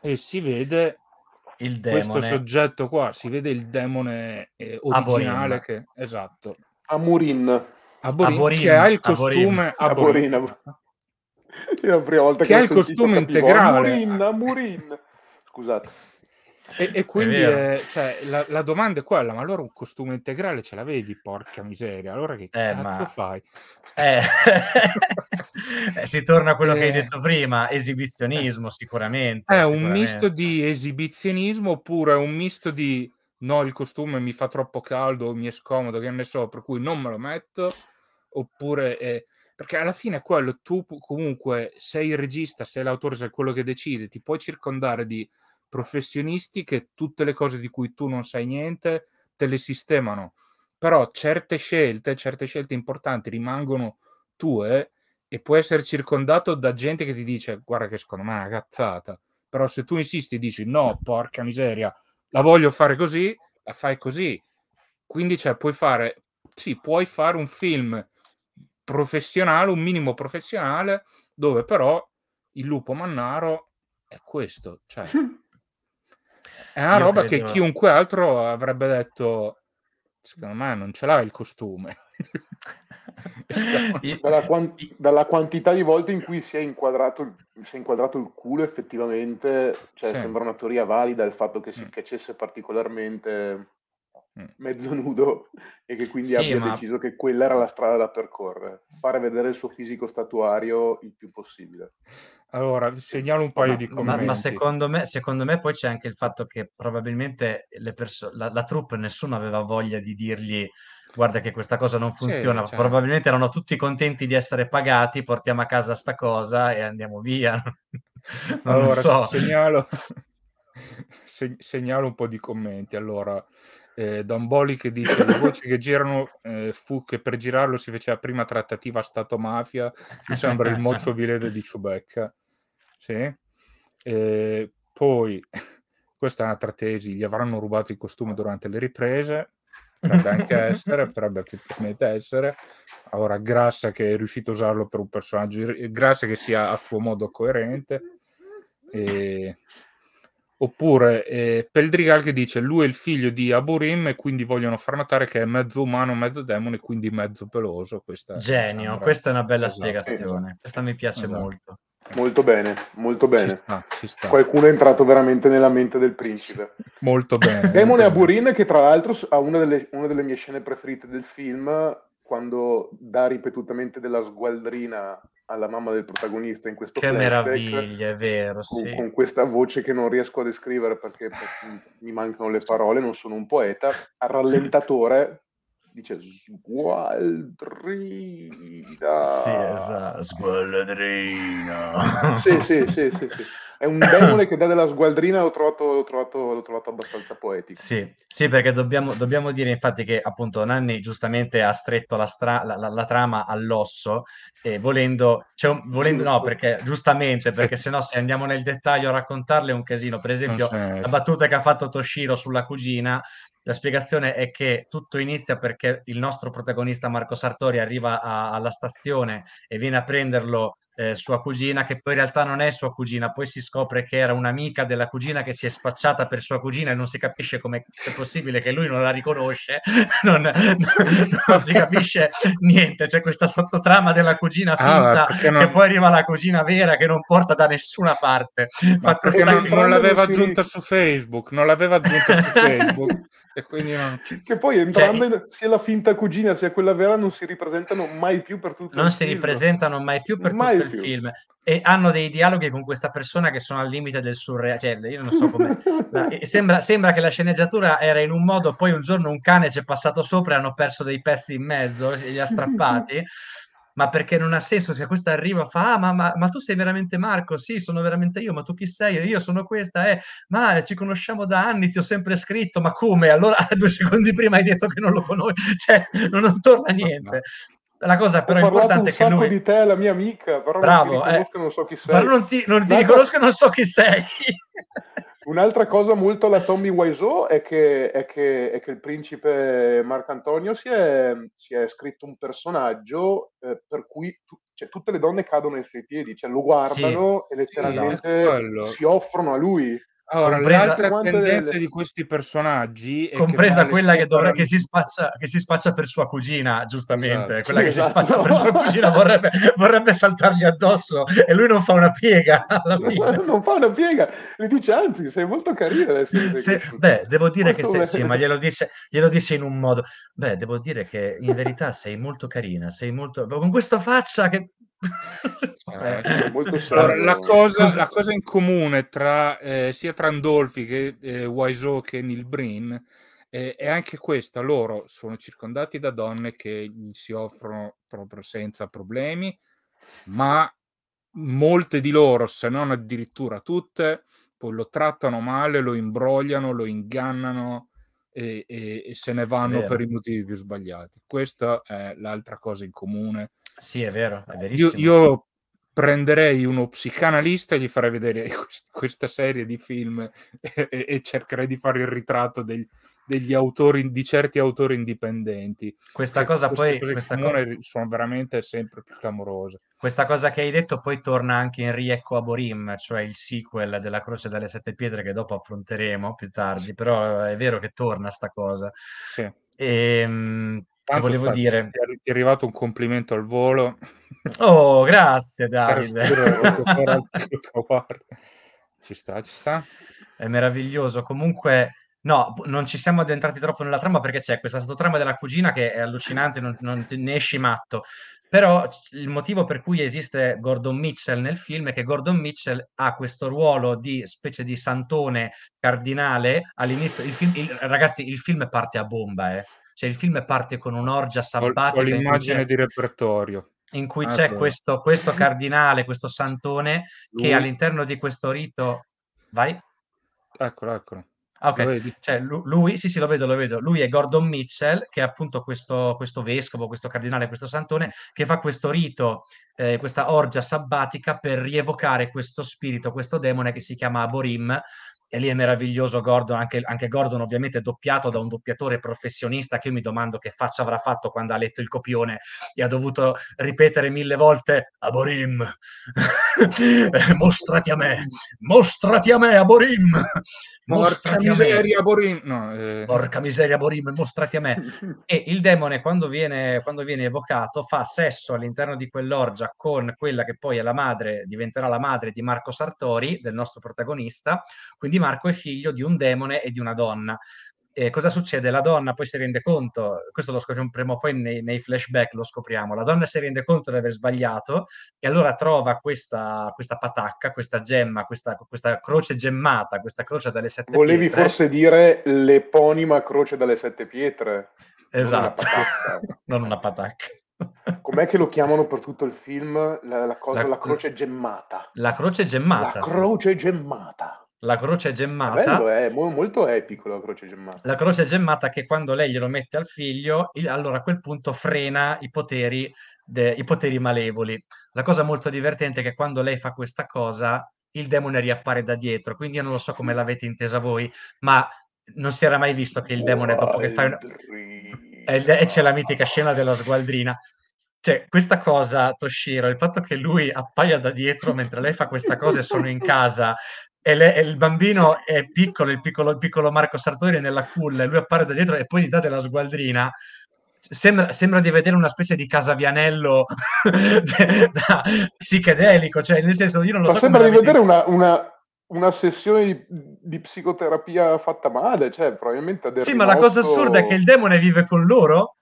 e si vede il questo soggetto qua, si vede il demone eh, originale che esatto. Amurin. Aborin, Aborin che ha il costume Aborin. Aborin. Aborin. È la prima volta che, che ha il costume integrale. Amurin, Amurin. Scusate. E, e quindi è è, cioè, la, la, domanda è quella, ma allora un costume integrale ce l'avevi, porca miseria, allora che eh, cazzo ma... fai? Eh. eh si torna a quello eh. che hai eh. detto prima, esibizionismo sicuramente. È eh, sicuramente. un misto di esibizionismo oppure un misto di no, il costume mi fa troppo caldo, mi è scomodo, che ne so, per cui non me lo metto, oppure... Eh, perché alla fine è quello, tu comunque sei il regista, sei l'autore, sei quello che decide, ti puoi circondare di professionisti che tutte le cose di cui tu non sai niente te le sistemano. Però certe scelte, certe scelte importanti rimangono tue e puoi essere circondato da gente che ti dice guarda che secondo me è una cazzata. Però se tu insisti e dici no, porca miseria, la voglio fare così, la fai così. Quindi cioè puoi fare, sì, puoi fare un film professionale, un minimo professionale, dove però il lupo mannaro è questo, cioè È una roba credo... che chiunque altro avrebbe detto, secondo me non ce l'ha il costume. dalla, quanti- dalla, quantità di volte in cui si è inquadrato, si è inquadrato il culo effettivamente, cioè, sì. sembra una teoria valida il fatto che si mm. cacesse particolarmente mm. mezzo nudo e che quindi sì, abbia ma... deciso che quella era la strada da percorrere, fare vedere il suo fisico statuario il più possibile. Allora, segnalo un paio ma, di commenti. Ma, ma secondo, me, secondo, me, poi c'è anche il fatto che probabilmente perso- la, la troupe nessuno aveva voglia di dirgli guarda che questa cosa non funziona, sì, cioè... Certo. probabilmente erano tutti contenti di essere pagati, portiamo a casa sta cosa e andiamo via. allora, so. segnalo, se- segnalo un po' di commenti. Allora, eh, Damboli che dice le voci che girano eh, fu che per girarlo si fece la prima trattativa Stato-mafia mi sembra il mozzo vile di Ciubecca sì. Eh, poi, questa è un'altra tesi, gli avranno rubato il costume durante le riprese, potrebbe anche essere, potrebbe effettivamente essere. Ora, Grassa che è riuscito a usarlo per un personaggio, Grassa che sia a suo modo coerente. E... Oppure eh, Peldrigal che dice lui è il figlio di Aburim e quindi vogliono far notare che è mezzo umano, mezzo demone, quindi mezzo peloso. Questa Genio, questa è una bella esatto, spiegazione, questa mi piace esatto. molto. Molto bene, molto bene. Ci sta, ci sta. Qualcuno è entrato veramente nella mente del principe. molto bene. Demone Aburin, che tra l'altro ha una delle, una delle mie scene preferite del film, quando dà ripetutamente della sgualdrina alla mamma del protagonista in questo che meraviglia, è vero con, sì. con, questa voce che non riesco a descrivere perché, mi mancano le parole non sono un poeta rallentatore dice sgualdrina. Sì, esatto, sgualdrina. sì, sì, sì, sì, sì. è un demone che dà della sgualdrina, l'ho trovato, l'ho trovato, l'ho trovato abbastanza poetico. Sì, sì perché dobbiamo, dobbiamo, dire infatti che appunto Nanni giustamente ha stretto la, stra- la, la, la trama all'osso e volendo, cioè, volendo no, perché giustamente, perché se no se andiamo nel dettaglio a raccontarle è un casino. Per esempio la battuta che ha fatto Toshiro sulla cugina la spiegazione è che tutto inizia perché il nostro protagonista Marco Sartori arriva a, alla stazione e viene a prenderlo eh, sua cugina, che poi in realtà non è sua cugina, poi si scopre che era un'amica della cugina che si è spacciata per sua cugina e non si capisce come è possibile che lui non la riconosce, non, non, non si capisce niente, c'è questa sottotrama della cugina ah, finta ah, non... che poi arriva la cugina vera che non porta da nessuna parte. Fatto non, non l'aveva aggiunta su Facebook, non l'aveva aggiunta su Facebook. e quindi non... Che poi entrambe, cioè, sia la finta cugina sia quella vera, non si ripresentano mai più per tutto non il film. Non si ripresentano mai più per mai tutto del più. film e hanno dei dialoghi con questa persona che sono al limite del surreale. Cioè, io non so come. sembra, sembra, che la sceneggiatura era in un modo, poi un giorno un cane ci è passato sopra e hanno perso dei pezzi in mezzo, li ha strappati. ma perché non ha senso se cioè, questa arriva fa ah ma, ma, ma, tu sei veramente Marco sì sono veramente io ma tu chi sei io sono questa eh ma ci conosciamo da anni ti ho sempre scritto ma come allora due secondi prima hai detto che non lo conosci cioè non, non torna niente la cosa però importante è che lui... di te, la mia amica, però Bravo, non, eh, non so chi sei. Però non ti, non ti riconosco non so chi sei. Un'altra cosa molto alla Tommy Wiseau è che, è che, è che il principe Marcantonio si si è scritto un personaggio eh, per cui tu, cioè, tutte le donne cadono ai suoi piedi, cioè, lo guardano sì, e esatto. letteralmente esatto. si offrono a lui. Allora, compresa... l'altra tendenza delle... di questi personaggi compresa che quella che, dovrà, che, si spaccia, che, si spaccia, per sua cugina, giustamente, esatto. quella che esatto. si spaccia per sua cugina vorrebbe, vorrebbe, saltargli addosso e lui non fa una piega alla fine. non fa una piega, le dice anzi, sei molto carina Se, beh, devo dire molto che sei, sì, ma glielo dice, glielo dice, in un modo. Beh, devo dire che in verità sei molto carina, sei molto... con questa faccia che eh, eh allora, la, cosa, la, cosa, in comune tra eh, sia Trandolfi che eh, Wiseau che Neil Breen eh, è anche questa: loro sono circondati da donne che gli si offrono proprio senza problemi, ma molte di loro, se non addirittura tutte, poi lo trattano male, lo imbrogliano, lo ingannano. E, e, e se ne vanno per i motivi più sbagliati. Questa è l'altra cosa in comune sì, è vero, è verissimo. Io, io prenderei uno psicanalista e gli farei vedere questa serie di film e, e cercherei di fare il ritratto degli, degli autori, di certi autori indipendenti. Questa Perché cioè, cosa poi questa co- sono veramente sempre più clamorose. Questa cosa che hai detto poi torna anche in Riecco a Borim, cioè il sequel della Croce delle Sette Pietre che dopo affronteremo più tardi, sì. però è vero che torna sta cosa. Sì. E, ehm, Tanto volevo stato, dire. Ti è arrivato un complimento al volo. Oh, grazie Davide. ci sta, ci sta. È meraviglioso. Comunque, no, non ci siamo addentrati troppo nella trama perché c'è questa sottotrama della cugina che è allucinante, non, non ne esci matto. Però il motivo per cui esiste Gordon Mitchell nel film è che Gordon Mitchell ha questo ruolo di specie di santone cardinale all'inizio. Il film, il, ragazzi, il film parte a bomba, eh cioè il film parte con un'orgia sabbatica. Ho l'immagine di repertorio in cui ah, c'è questo, questo, cardinale, questo santone, Lui. che all'interno di questo rito... Vai? Eccolo, eccolo. Ok, cioè, lui, sì sì lo vedo, lo vedo, lui è Gordon Mitchell che è appunto questo, questo vescovo, questo cardinale, questo santone che fa questo rito, eh, questa orgia sabbatica per rievocare questo spirito, questo demone che si chiama Aborim e lì è meraviglioso Gordon, anche, anche, Gordon ovviamente doppiato da un doppiatore professionista che io mi domando che faccia avrà fatto quando ha letto il copione e ha dovuto ripetere mille volte Aborim Eh, mostrati a me, mostrati a me, Aborim! Mostrati Porca miseria, Aborim! No, eh... Porca miseria, Aborim, mostrati a me. e il demone, quando viene, quando viene evocato, fa sesso all'interno di quell'orgia con quella che poi è la madre, diventerà la madre di Marco Sartori, del nostro protagonista. Quindi Marco è figlio di un demone e di una donna eh, cosa succede? La donna poi si rende conto, questo lo scopriamo prima o poi nei, nei, flashback, lo scopriamo, la donna si rende conto di aver sbagliato e allora trova questa, questa patacca, questa gemma, questa, questa, croce gemmata, questa croce dalle sette Volevi pietre. Volevi forse dire l'eponima croce dalle sette pietre? Esatto, non una patacca. Com'è che lo chiamano per tutto il film? La, la, cosa, la, la croce gemmata. La croce gemmata. La croce gemmata la croce gemmata. Bello, è molto epico la croce gemmata. La croce gemmata che quando lei glielo mette al figlio, allora a quel punto frena i poteri, de, i poteri malevoli. La cosa molto divertente è che quando lei fa questa cosa, il demone riappare da dietro. Quindi io non lo so come l'avete intesa voi, ma non si era mai visto che il demone Gualdrina. dopo che fai una... E c'è la mitica scena della sgualdrina. Cioè, questa cosa, Toshiro, il fatto che lui appaia da dietro mentre lei fa questa cosa e sono in casa e, le, e, il bambino è piccolo, il piccolo, il piccolo Marco Sartori è nella culla e lui appare da dietro e poi gli date la sgualdrina. Sembra, sembra, di vedere una specie di Casavianello psichedelico, cioè nel senso io non lo Ma so sembra di vedere una, una una sessione di, di, psicoterapia fatta male, cioè probabilmente... Sì, rimosso... ma la cosa assurda è che il demone vive con loro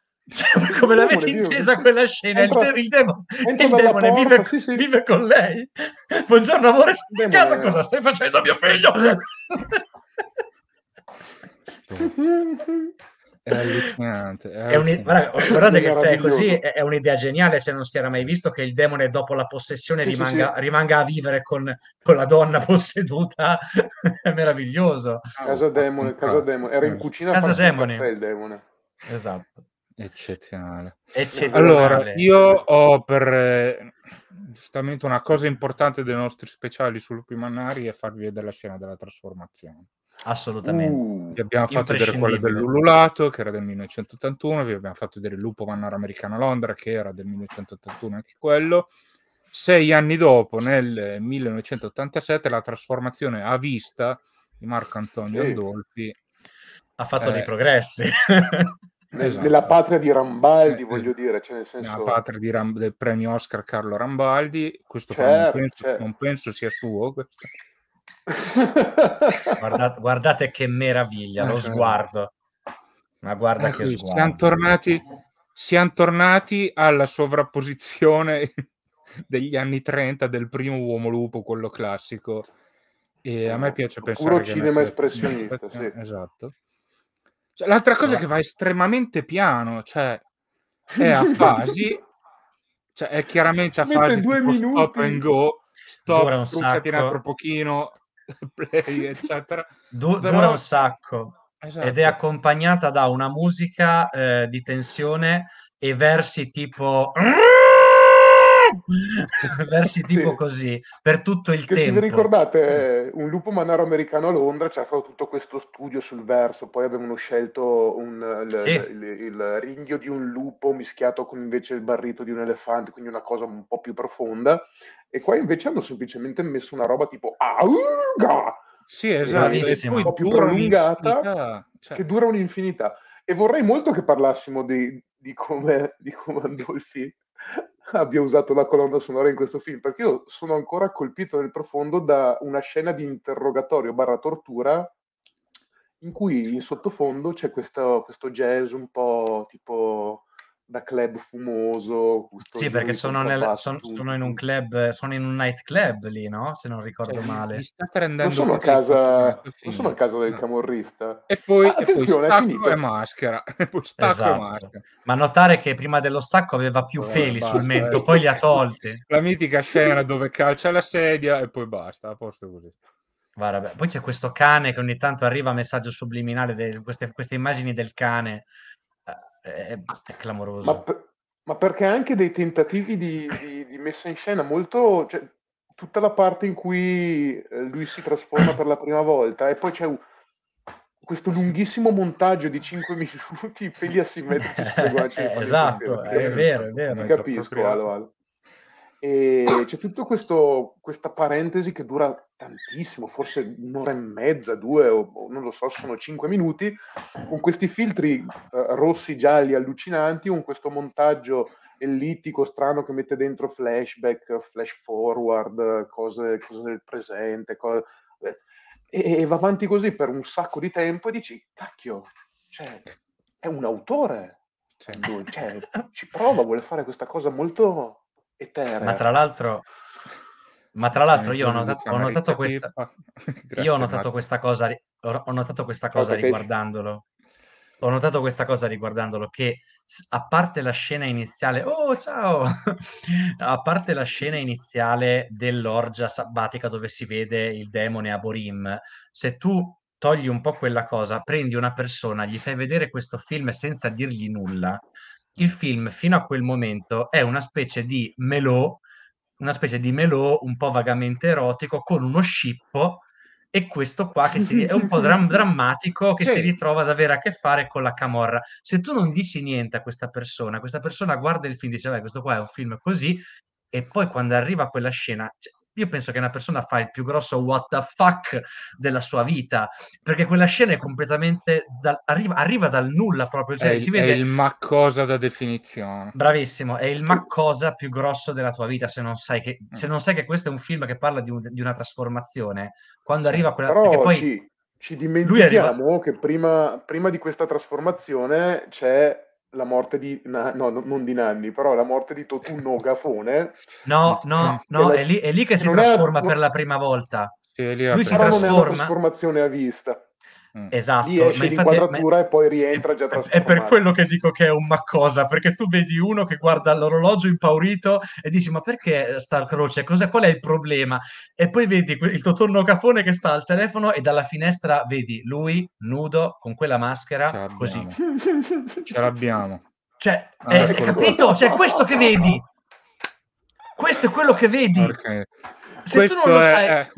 come l'avete intesa quella scena entra, il, demone, il demone vive, porta, sì, sì. vive, con lei buongiorno amore demone, casa cosa stai facendo mio figlio è allucinante, è un, guardate, guardate che se è così è, un'idea geniale se non si era mai visto che il demone dopo la possessione sì, rimanga, rimanga, a vivere con, con la donna posseduta è meraviglioso casa demone, casa demone. era in cucina casa demone. Caffè, il demone esatto Eccezionale. Eccezionale. Allora, io ho per eh, giustamente una cosa importante dei nostri speciali sul Mannari è farvi vedere la scena della trasformazione. Assolutamente. Uh, vi abbiamo fatto vedere quella dell'ululato che era del 1981, vi abbiamo fatto vedere il lupo mannaro americano a Londra che era del 1981 anche quello. Sei anni dopo, nel 1987, la trasformazione a vista di Marco Antonio sì. Andolfi ha fatto eh, dei progressi. esatto. nella patria di Rambaldi, eh, voglio dire. Cioè nel senso... Nella patria di Ram- del premio Oscar Carlo Rambaldi, questo certo, non, penso, certo. non, penso, sia suo. guardate, guardate, che meraviglia eh, lo certo. sguardo. Ma guarda ecco, che sguardo. Siamo tornati, siamo tornati alla sovrapposizione degli anni 30 del primo uomo lupo, quello classico. E a me eh, piace pensare... Puro cinema espressionista, sì. Esatto. Cioè, l'altra cosa è che va estremamente piano, cioè è a fasi, cioè è chiaramente a fasi due minuti. stop and go, stop, truccati un altro pochino, play, eccetera. Du- Però... Dura un sacco. Esatto. Ed è esatto. accompagnata da una musica eh, di tensione e versi tipo... versi tipo sì. così per tutto il che tempo. Se vi ricordate un lupo manaro americano a Londra, c'era stato tutto questo studio sul verso, poi avevano scelto un, il, sì. il, il, ringhio di un lupo mischiato con invece il barrito di un elefante, quindi una cosa un po' più profonda. E qua invece hanno semplicemente messo una roba tipo Aunga! Sì, esatto, un po' più prolungata, cioè... che dura un'infinità. E vorrei molto che parlassimo di, di come, di come Andolfi abbia usato la colonna sonora in questo film, perché io sono ancora colpito nel profondo da una scena di interrogatorio barra tortura in cui in sottofondo c'è questo, questo jazz un po' tipo da club fumoso. Sì, perché sono, nel, son, sono, in un club, sono in un night club lì, no? Se non ricordo cioè, male. Mi sta prendendo non sono, a casa, non sono a casa del no. camorrista. E poi, ah, e poi stacco e maschera. E poi stacco esatto. e maschera. Ma notare che prima dello stacco aveva più eh, peli basta, sul mento, poi li ha tolti. La mitica scena dove calcia la sedia e poi basta, a posto così. Guarda, poi c'è questo cane che ogni tanto arriva messaggio subliminale, de, queste, queste immagini del cane è, eh, eh, boh, è clamoroso. Ma, per, ma, perché anche dei tentativi di, di, di messa in scena molto... Cioè, tutta la parte in cui eh, lui si trasforma per la prima volta e poi c'è un, questo lunghissimo montaggio di 5 minuti, peli asimmetrici sulle esatto, è vero, è vero. Ti capisco, Alo, Alo. E c'è tutta questa parentesi che dura tantissimo, forse un'ora e mezza, due, o, non lo so, sono cinque minuti, con questi filtri eh, rossi, gialli, allucinanti, con questo montaggio ellittico strano che mette dentro flashback, flash forward, cose, cose del presente, cose, eh, e, e, va avanti così per un sacco di tempo e dici, cacchio, cioè, è un autore, cioè, lui, cioè, ci prova, vuole fare questa cosa molto eterna. Ma tra l'altro ma tra l'altro eh, io ho notato, ho notato questa, io ho notato questa cosa, ho notato questa cosa riguardandolo. Ho notato questa cosa riguardandolo che a parte la scena iniziale, oh ciao, a parte la scena iniziale dell'orgia sabbatica dove si vede il demone Aborim, se tu togli un po' quella cosa, prendi una persona, gli fai vedere questo film senza dirgli nulla, il film fino a quel momento è una specie di melò una specie di melò un po' vagamente erotico con uno scippo e questo qua che si, è un po' dram- drammatico che sì. si ritrova ad avere a che fare con la camorra. Se tu non dici niente a questa persona, questa persona guarda il film e dice, vabbè, questo qua è un film così, e poi quando arriva quella scena, cioè, io penso che una persona fa il più grosso what the fuck della sua vita, perché quella scena è completamente, da, arriva, arriva, dal nulla proprio, cioè, è, si vede... È il ma cosa da definizione. Bravissimo, è il ma cosa più grosso della tua vita, se non sai che, non sai che questo è un film che parla di, un, di una trasformazione, quando arriva quella... Però, poi... Sì. Ci dimentichiamo arriva... che prima, prima di questa trasformazione c'è la morte di, no, no, non di Nanni, però la morte di Totunno eh. Gafone. No, no, no, è lì, è lì che si trasforma è... per la prima volta. Sì, Lui si trasforma. non è una trasformazione a vista. Mm. Esatto, Lì esce ma l'inquadratura ma... e poi rientra già trasformato. È per quello che dico che è un maccosa, perché tu vedi uno che guarda l'orologio impaurito e dici ma perché sta croce, Cosa, qual è il problema? E poi vedi il tuo torno che sta al telefono e dalla finestra vedi lui nudo con quella maschera, Ce così. Ce l'abbiamo. Cioè, ah, è, capito? Cioè, questo che vedi. Questo è quello che vedi. Okay. Se questo tu non lo sai... Eh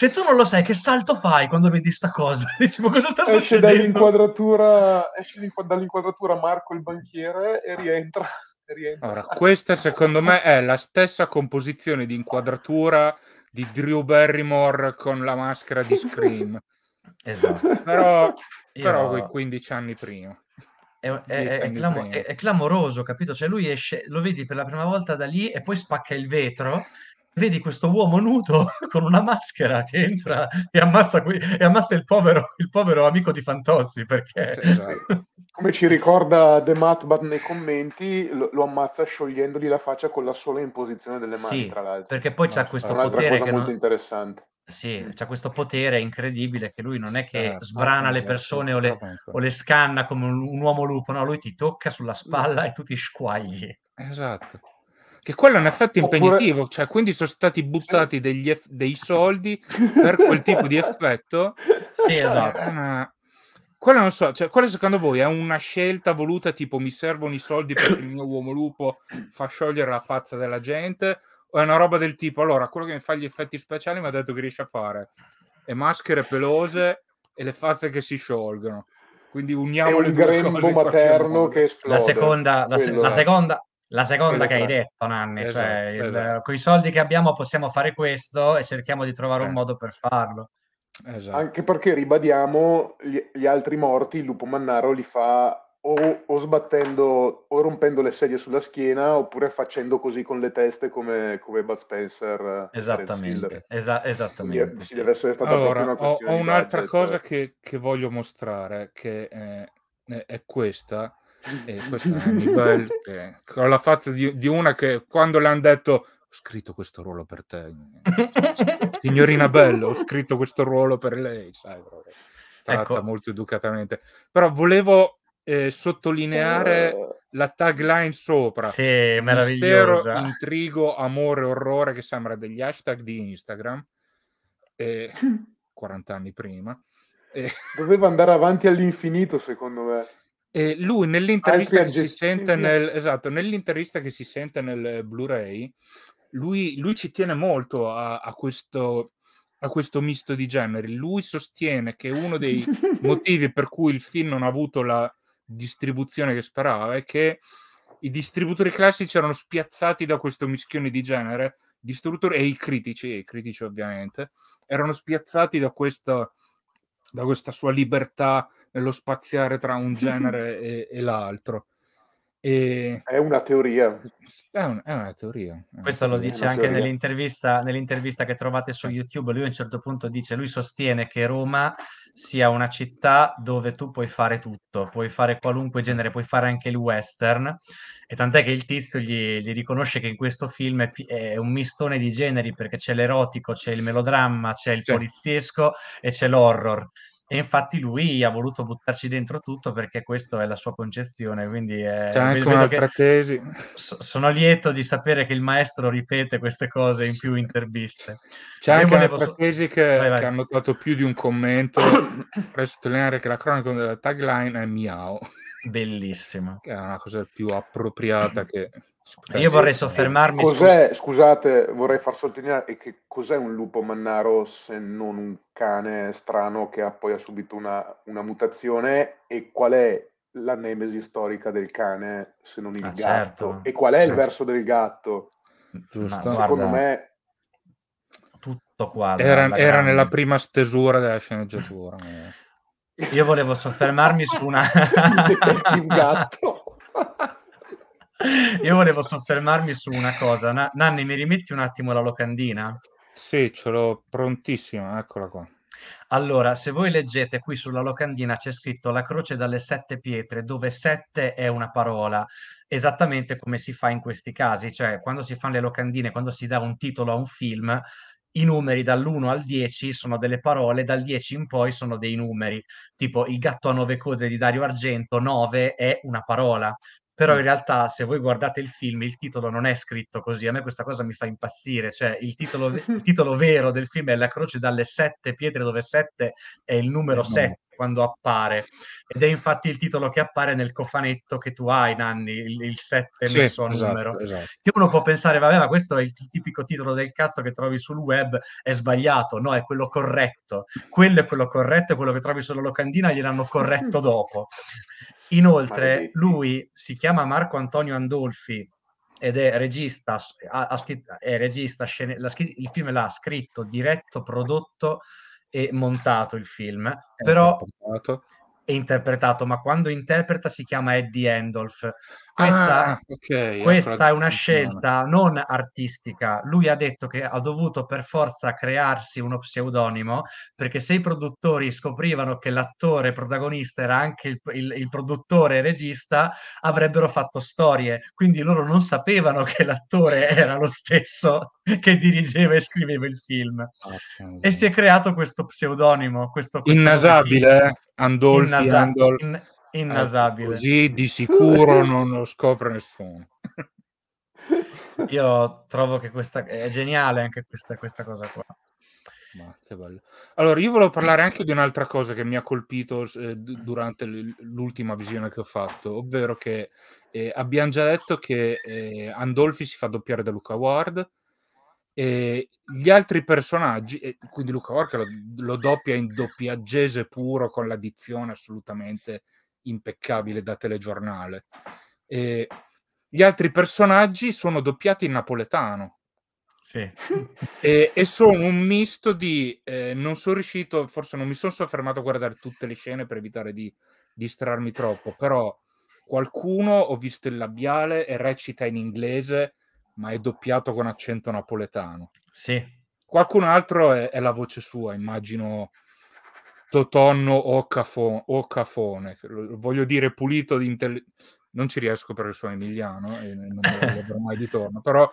se tu non lo sai, che salto fai quando vedi sta cosa? Dicevo, cosa sta esce succedendo? Dall'inquadratura, esce dall'inquadratura Marco il banchiere e rientra. E rientra. Allora, questa secondo me è la stessa composizione di inquadratura di Drew Barrymore con la maschera di Scream. esatto. Però, però Io... 15 anni prima. È, è, è, clamo- è, clamoroso, capito? Cioè lui esce, lo vedi per la prima volta da lì e poi spacca il vetro vedi questo uomo nudo con una maschera che entra e ammazza, qui, e ammazza il, povero, il, povero, amico di Fantozzi perché... Esatto. Come ci ricorda The Matbat nei commenti, lo, lo, ammazza sciogliendogli la faccia con la sola imposizione delle mani, sì, tra l'altro. Perché poi c'è questo potere... Cosa molto non... interessante. Sì, c'ha questo potere incredibile che lui non è che sbrana le persone o le, o le scanna come un, un uomo lupo, no, lui ti tocca sulla spalla mm. e tu ti squagli. Esatto. Che quello è un effetto Oppure... impegnativo, cioè quindi sono stati buttati degli eff- dei soldi per quel tipo di effetto. Sì, esatto. Una... Eh, quello non so, cioè, quello secondo voi è una scelta voluta tipo mi servono i soldi perché il mio uomo lupo fa sciogliere la faccia della gente o è una roba del tipo allora quello che mi fa gli effetti speciali mi ha detto che riesce a fare e maschere pelose e le facce che si sciolgono quindi uniamo è un grembo materno che esplode la seconda, la, se- la seconda, la seconda che hai esatto. detto, Nanni, esatto, cioè esatto. con esatto. i soldi che abbiamo possiamo fare questo e cerchiamo di trovare sì. un certo. modo per farlo. Esatto. Anche perché ribadiamo gli, gli, altri morti, il lupo mannaro li fa o, o, sbattendo o rompendo le sedie sulla schiena oppure facendo così con le teste come, come Bud Spencer. Eh, esattamente, Esa- eh, esattamente. Sì. Deve essere stata allora, una ho, ho un'altra budget. cosa che, che, voglio mostrare che è, è questa e questa è Annabelle, che, con la faccia di, di una che quando le hanno detto ho scritto questo ruolo per te, signorina Bello, ho scritto questo ruolo per lei, sai, tratta ecco. molto educatamente. Però volevo eh, sottolineare eh. la tagline sopra. Sì, Mistero, intrigo, amore, orrore, che sembra degli hashtag di Instagram. Eh, 40 anni prima. Eh. Doveva andare avanti all'infinito, secondo me. Eh, lui nell'intervista che, si sente nel, esatto, nell'intervista che si sente nel Blu-ray, lui, lui ci tiene molto a, a, questo, a questo misto di generi. Lui sostiene che uno dei motivi per cui il film non ha avuto la distribuzione che sperava è che i distributori classici erano spiazzati da questo mischione di genere distruttori e i critici, i critici ovviamente, erano spiazzati da questa, da questa sua libertà nello spaziare tra un genere e, e l'altro. E... È una teoria. È, un, è una teoria. Questo lo dice anche nell'intervista, nell'intervista, che trovate su eh. YouTube. Lui a un certo punto dice, lui sostiene che Roma sia una città dove tu puoi fare tutto, puoi fare qualunque genere, puoi fare anche il western. E tant'è che il tizio gli, gli riconosce che in questo film è, è, un mistone di generi perché c'è l'erotico, c'è il melodramma, c'è il c'è. poliziesco e c'è l'horror. E infatti lui ha voluto buttarci dentro tutto perché questa è la sua concezione, quindi è... Eh, C'è anche un'altra tesi. So- sono lieto di sapere che il maestro ripete queste cose in più interviste. C'è anche volevo... un'altra tesi che, vai, vai. che, hanno dato più di un commento per sottolineare che la cronaca della tagline è Miao. Bellissimo. Che è una cosa più appropriata che io vorrei soffermarmi su... Scusate, vorrei far sottolineare che cos'è un lupo mannaro se non un cane strano che ha poi ha subito una, una mutazione e qual è la nemesi storica del cane se non il ah, gatto certo. e qual è certo. il verso del gatto? Giusto. Secondo guarda, me tutto qua era, era nella prima stesura della sceneggiatura. Io volevo soffermarmi su una... il gatto. Io volevo soffermarmi su una cosa. Na- Nanni, mi rimetti un attimo la locandina? Sì, ce l'ho prontissima, eccola qua. Allora, se voi leggete qui sulla locandina c'è scritto la croce dalle sette pietre, dove sette è una parola, esattamente come si fa in questi casi, cioè quando si fanno le locandine, quando si dà un titolo a un film, i numeri dall'1 al 10 sono delle parole, dal 10 in poi sono dei numeri. Tipo il gatto a nove code di Dario Argento, 9 è una parola, però in realtà se voi guardate il film il titolo non è scritto così, a me questa cosa mi fa impazzire, cioè il titolo, il titolo vero del film è La croce dalle sette pietre dove sette è il numero sette quando appare. Ed è infatti il titolo che appare nel cofanetto che tu hai, Nanni, il, 7 sì, messo a esatto, numero. Esatto. Che uno può pensare, vabbè, ma questo è il tipico titolo del cazzo che trovi sul web, è sbagliato, no, è quello corretto. Quello è quello corretto, è quello che trovi sulla locandina, gliel'hanno corretto dopo. Inoltre, lui si chiama Marco Antonio Andolfi, ed è regista, ha, ha scritto, è regista scene, la, il film l'ha scritto, diretto, prodotto e montato il film, però è interpretato, ma quando interpreta si chiama Eddie Endolf, questa, ah, okay, questa è, una scelta non artistica. Lui ha detto che ha dovuto per forza crearsi uno pseudonimo perché se i produttori scoprivano che l'attore protagonista era anche il, il, il produttore e regista, avrebbero fatto storie. Quindi loro non sapevano che l'attore era lo stesso che dirigeva e scriveva il film. Okay. E si è creato questo pseudonimo. Questo, questo Innasabile, eh? Andolfi. Innasa- Andol- in- Innasabile. Eh, ecco, così di sicuro non lo scopre nessuno. Io trovo che questa è geniale anche questa, questa cosa qua. Ma che bello. Allora, io volevo parlare anche di un'altra cosa che mi ha colpito eh, durante l'ultima visione che ho fatto, ovvero che eh, abbiamo già detto che eh, Andolfi si fa doppiare da Luca Ward e gli altri personaggi, quindi Luca Ward che lo, lo doppia in doppiaggese puro con l'addizione assolutamente impeccabile da telegiornale. E gli altri personaggi sono doppiati in napoletano. Sì. E, e sono un misto di... Eh, non sono riuscito, forse non mi sono soffermato a guardare tutte le scene per evitare di distrarmi troppo, però qualcuno ho visto il labiale e recita in inglese, ma è doppiato con accento napoletano. Sì. Qualcun altro è, è la voce sua, immagino Totonno o, cafo, Cafone, voglio dire pulito di intelligenza, non ci riesco perché sono emiliano e non lo mai di torno, però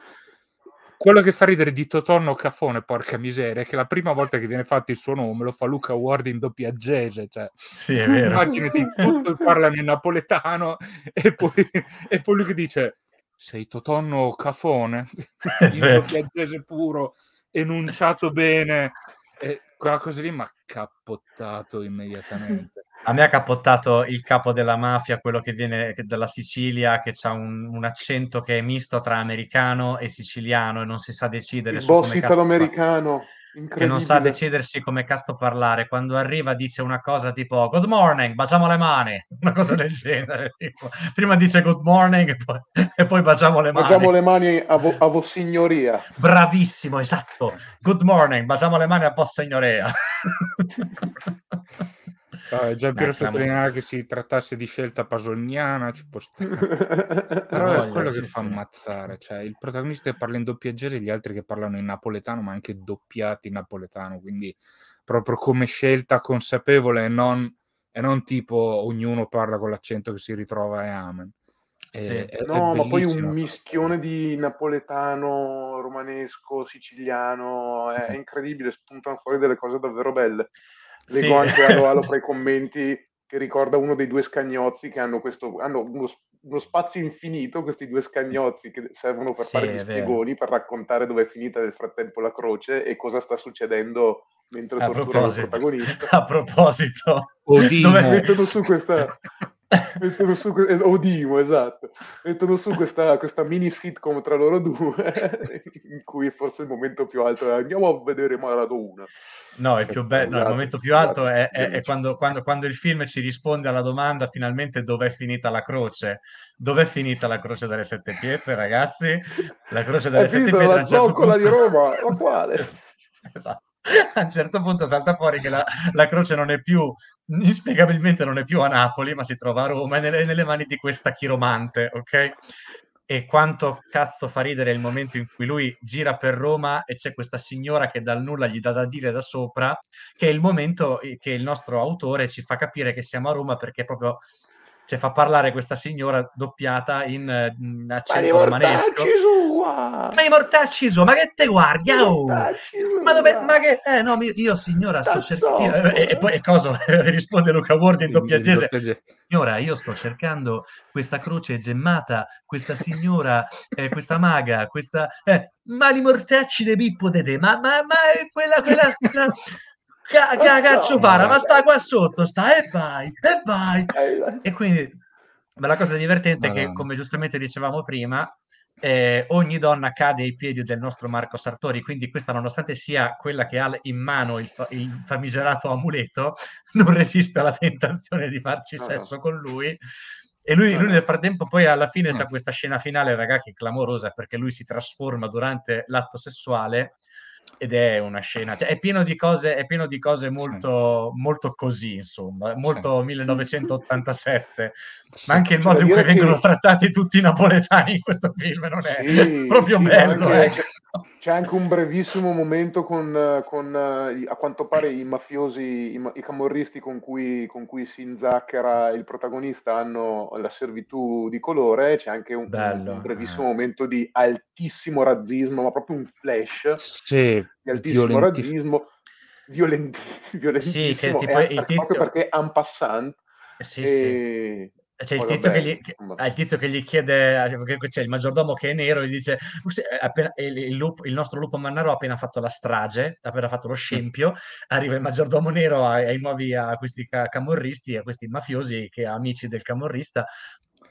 quello che fa ridere di Totonno Cafone, porca miseria, è che la prima volta che viene fatto il suo nome lo fa Luca Ward in doppiaggese. Cioè, cioè, sì, è vero. Immaginati, tutto parlano in napoletano e poi, e poi lui che dice sei Totonno Cafone, in doppiaggese puro, enunciato bene, e quella cosa lì mi ha cappottato immediatamente. A me ha cappottato il capo della mafia, quello che viene dalla Sicilia, che ha un, un, accento che è misto tra americano e siciliano e non si sa decidere. Il boss italo-americano che non sa decidersi come cazzo parlare, quando arriva dice una cosa tipo good morning, baciamo le mani, una cosa del genere. Tipo. Prima dice good morning e poi, e poi baciamo le mani. Baciamo le mani a, vo- a vostra signoria. Bravissimo, esatto. Good morning, baciamo le mani a vostra signoria. Ah, già per sottolineare che si trattasse di scelta pasoliniana ci può stare. Però voglia, è quello sì, che fa ammazzare. Cioè, il protagonista che parla in doppiaggiere e gli altri che parlano in napoletano, ma anche doppiati in napoletano. Quindi proprio come scelta consapevole e non, e non tipo ognuno parla con l'accento che si ritrova e amen. Sì. È, no, è ma poi un mischione di napoletano, romanesco, siciliano, è mm. incredibile, spuntano fuori delle cose davvero belle leggo sì. guance allo allo fra i commenti che ricorda uno dei due scagnozzi che hanno, questo, hanno uno, uno, spazio infinito, questi due scagnozzi che servono per sì, fare gli spiegoni, per raccontare dove è finita nel frattempo la croce e cosa sta succedendo mentre torna il protagonista. A proposito, Odino. dove mettono su questa, mettono su, Odimo, esatto, mettono su questa, questa, mini sitcom tra loro due, in cui forse il momento più alto è andiamo a vedere Maradona. No, il, be- no, il esatto. momento più alto è, è, è esatto. quando, quando, quando, il film ci risponde alla domanda finalmente dov'è finita la croce. Dov'è finita la croce delle sette pietre, ragazzi? La croce delle è sette pietre... La certo zoccola di Roma, la quale? esatto a un certo punto salta fuori che la, la, croce non è più, inspiegabilmente non è più a Napoli, ma si trova a Roma, è nelle, nelle mani di questa chiromante, ok? E quanto cazzo fa ridere il momento in cui lui gira per Roma e c'è questa signora che dal nulla gli dà da dire da sopra, che è il momento eh, che il nostro autore ci fa capire che siamo a Roma perché proprio cioè, fa parlare questa signora doppiata in, eh, in accento romanesco. Ma i mortacci su, ma che te guardi? Oh? Ma dove, ma che, eh no, io signora sto cercando, e, eh, eh, e, poi e cosa risponde Luca Ward in doppia doppiaggese, signora io sto cercando questa croce gemmata, questa signora, eh, questa maga, questa, eh, ma i mortacci le pippo de te, ma, ma, ma quella, quella, quella cazzo para, ma sta qua sotto, sta e vai, e vai. Eh, eh. E quindi, ma la cosa divertente è che, come giustamente dicevamo prima, eh, ogni donna cade ai piedi del nostro Marco Sartori, quindi questa nonostante sia quella che ha in mano il, fa- il famigerato amuleto, non resiste alla tentazione di farci sesso con lui. E lui, lui, nel frattempo poi alla fine mm. c'è questa scena finale, ragazzi, clamorosa perché lui si trasforma durante l'atto sessuale ed è una scena, cioè è pieno di cose, è pieno di cose molto, sì. molto così, insomma, molto sì. 1987, sì. ma anche il cioè, modo in cui che... vengono trattati tutti i napoletani in questo film non è proprio bello. Anche, eh. C'è anche un brevissimo momento con, con eh, a quanto pare i mafiosi, i, i camorristi con cui, con cui, si inzacchera il protagonista hanno la servitù di colore, c'è anche un, Bello, un brevissimo eh. momento di altissimo razzismo, ma proprio un flash sì, di altissimo violenti... razzismo, violenti, violentissimo, sì, che tipo, è, il tizio... proprio perché un passant. Eh sì, e... sì c'è cioè, il, tizio che gli, che, ah, il tizio che gli chiede, ah, c'è il maggiordomo che è nero, gli dice, eh, appena, il, il, lupo, il, nostro lupo mannaro ha appena fatto la strage, ha appena fatto lo mm. scempio, arriva il maggiordomo nero ai, ai nuovi, a questi camorristi, a questi mafiosi che amici del camorrista,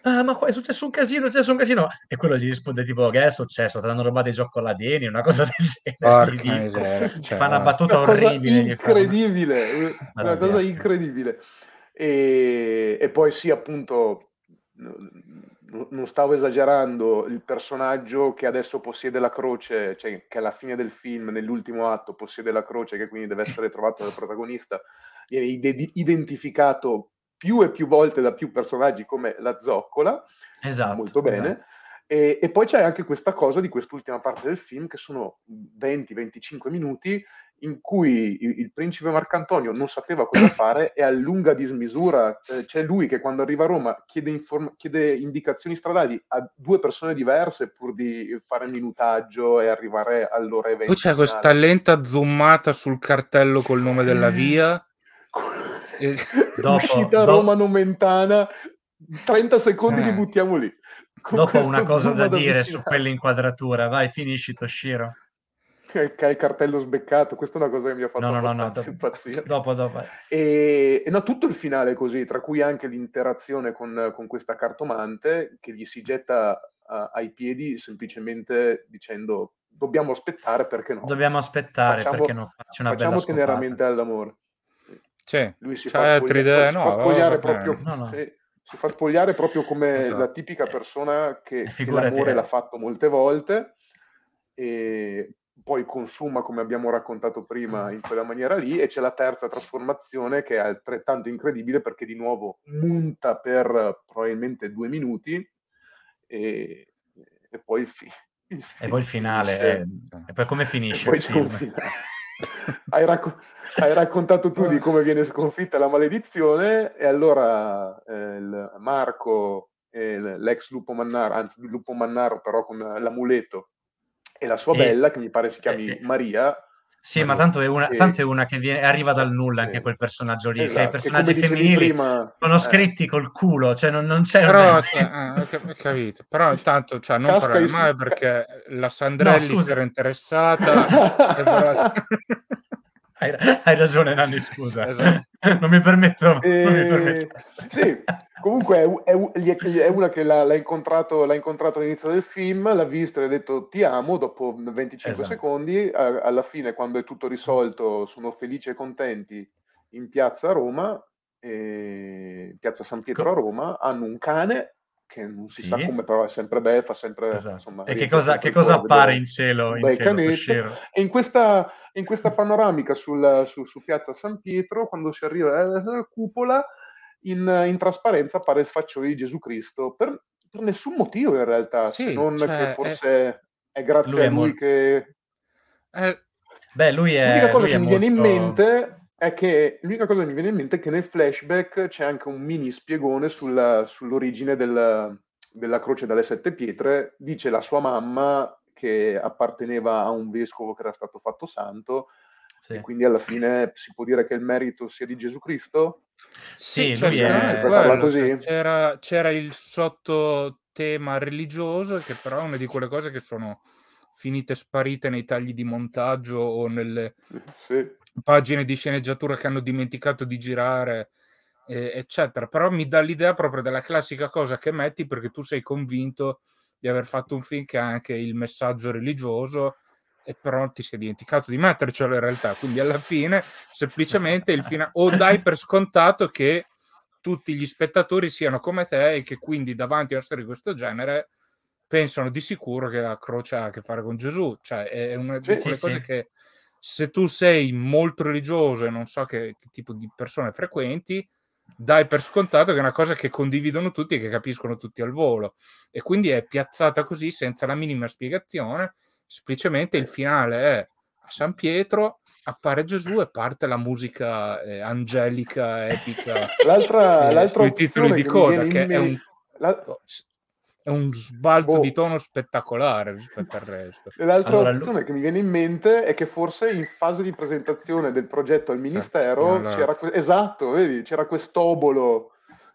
ah, ma qua è successo un casino, è successo un casino. E quello gli risponde tipo, che è successo? Te l'hanno rubato i giocolatini, una cosa del genere. gli cioè, fa una cioè. battuta una orribile. Incredibile, una, una cosa incredibile. E, e poi sì, appunto, non stavo esagerando, il personaggio che adesso possiede la croce, cioè che alla fine del film, nell'ultimo atto, possiede la croce, che quindi deve essere trovato dal protagonista, viene ide- identificato più e più volte da più personaggi come la zoccola. Esatto. Molto bene. Esatto. E, e, poi c'è anche questa cosa di quest'ultima parte del film, che sono 20-25 minuti, in cui il principe Marcantonio non sapeva cosa fare e a lunga dismisura. Eh, c'è lui che quando arriva a Roma chiede, inform- chiede, indicazioni stradali a due persone diverse pur di fare minutaggio e arrivare all'ora e 20. Poi c'è questa lenta zoomata sul cartello col nome della mm. via. e... Dopo, Uscita dopo... Roma Nomentana, 30 secondi eh. li buttiamo lì. Con dopo una cosa da, da dire su quell'inquadratura, vai, finisci Toshiro che ha il cartello sbeccato, questa è una cosa che mi ha fatto no, no, no, dopo, impazzire. Dopo, dopo. E, e no, tutto il finale è così, tra cui anche l'interazione con, con questa cartomante che gli si getta a, ai piedi semplicemente dicendo dobbiamo aspettare perché no. Dobbiamo aspettare facciamo, perché non faccio una facciamo bella Facciamo teneramente all'amore. Sì. Lui si cioè, fa, spogliare, no, fa spogliare proprio... No, sì, si fa spogliare proprio come esatto. la tipica persona che, che l'amore l'ha fatto molte volte e poi consuma, come abbiamo raccontato prima, mm. in quella maniera lì, e c'è la terza trasformazione che è altrettanto incredibile perché di nuovo munta per eh, probabilmente due minuti e, e poi il fine. E poi il finale, eh, e poi come finisce poi il film? hai, racco- hai, raccontato tu di come viene sconfitta la maledizione e allora eh, Marco, eh, l'ex Lupo Mannaro, anzi Lupo Mannaro però con eh, l'amuleto, e la sua e, bella, che mi pare si chiami e, Maria. Sì, ma, ma tanto, è una, e... tanto è una, che viene, arriva dal nulla anche quel personaggio lì. Esatto. Cioè, i personaggi femminili prima, sono eh. scritti eh. col culo, cioè non, non c'è. Però, cioè, ah, ho capito. Però intanto cioè, non Casca parlare male perché la Sandrelli no, si era interessata. la... hai, hai, ragione Nanni, scusa. Esatto. non mi permetto. E... Non mi eh, permetto. Sì, comunque è, è, è una che l'ha, l'ha, incontrato, l'ha, incontrato, all'inizio del film, l'ha vista e ha detto ti amo dopo 25 esatto. secondi, a, alla fine quando è tutto risolto sono felici e contenti in piazza Roma, eh, piazza San Pietro a Roma, hanno un cane che non si sì. sa come, però è sempre bello, fa sempre... Esatto. Insomma, e che cosa, che cosa appare in cielo? In cielo e in questa in questa panoramica sul, su, su, Piazza San Pietro, quando si arriva alla eh, cupola, in, in trasparenza appare il faccione di Gesù Cristo, per, per, nessun motivo in realtà, sì, se non cioè, che forse è, è grazie lui a lui molto... che... È... Eh, Beh, lui è... L'unica cosa che mi molto... viene in mente è che l'unica cosa che mi viene in mente è che nel flashback c'è anche un mini spiegone sulla, sull'origine del, della croce dalle sette pietre. Dice la sua mamma che apparteneva a un vescovo che era stato fatto santo. Sì. E quindi alla fine si può dire che il merito sia di Gesù Cristo? Sì, sì cioè, è... Quello, cioè, c'era, c'era il sottotema religioso, che però è una di quelle cose che sono finite sparite nei tagli di montaggio o nelle sì. pagine di sceneggiatura che hanno dimenticato di girare, eh, eccetera. Però mi dà l'idea proprio della classica cosa che metti perché tu sei convinto di aver fatto un film che ha anche il messaggio religioso e però ti sei dimenticato di mettercelo in realtà quindi alla fine semplicemente il fina- o dai per scontato che tutti gli spettatori siano come te e che quindi davanti a una storia di questo genere pensano di sicuro che la croce ha a che fare con Gesù cioè è una di quelle sì, cose sì. che se tu sei molto religioso e non so che, che tipo di persone frequenti dai per scontato che è una cosa che condividono tutti e che capiscono tutti al volo. E quindi è piazzata così senza la minima spiegazione. Semplicemente il finale è a San Pietro, appare Gesù e parte la musica eh, angelica, epica. L'altra, eh, l'altra titoli di coda che, che è un... La... Oh, è un sbalzo boh. di tono spettacolare rispetto al resto. L'altra allora, opzione lui... che mi viene in mente è che forse in fase di presentazione del progetto al ministero certo, c'era, allora... que- esatto, vedi, c'era quest'obolo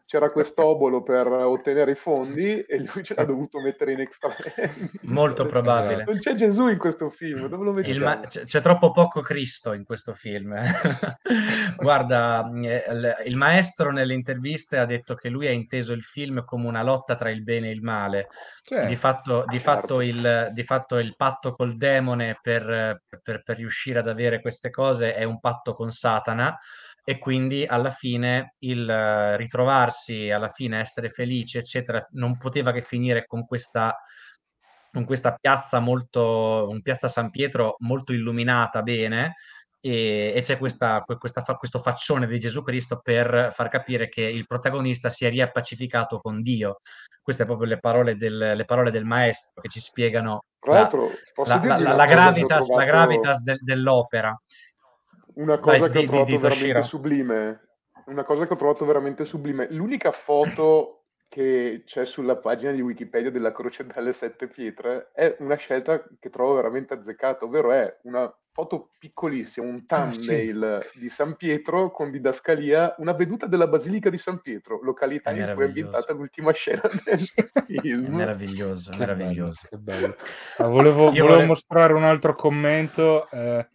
c'era esatto. quest'obolo per ottenere i fondi e lui ce l'ha dovuto mettere in extra. Molto probabile. Non c'è Gesù in questo film, dove lo vediamo? Ma- c'è, c'è, troppo poco Cristo in questo film. Guarda, eh, il maestro nelle interviste ha detto che lui ha inteso il film come una lotta tra il bene e il male. Cioè, di, fatto, di, ah, fatto certo. il, di, fatto, il, patto col demone per, per, per riuscire ad avere queste cose è un patto con Satana e quindi alla fine il eh, ritrovarsi, alla fine essere felice, eccetera, non poteva che finire con questa, con questa piazza molto, piazza San Pietro molto illuminata bene, e, e, c'è questa, questa, questo faccione di Gesù Cristo per far capire che il protagonista si è riappacificato con Dio. Queste sono proprio le parole, del, le parole del, maestro che ci spiegano la, la, la, la, gravitas, trovato... la gravitas del, dell'opera. Una cosa Dai, che di, ho trovato di, di veramente Toshira. sublime. Una cosa che ho trovato veramente sublime. L'unica foto che c'è sulla pagina di Wikipedia della Croce delle Sette Pietre è una scelta che trovo veramente azzeccata, ovvero è una foto piccolissima, un thumbnail ah, sì. di San Pietro con didascalia, una veduta della Basilica di San Pietro, località in cui è ambientata l'ultima scena del film. È meraviglioso, è meraviglioso. Bello, che bello. Ah, volevo, volevo, volevo, mostrare un altro commento. Eh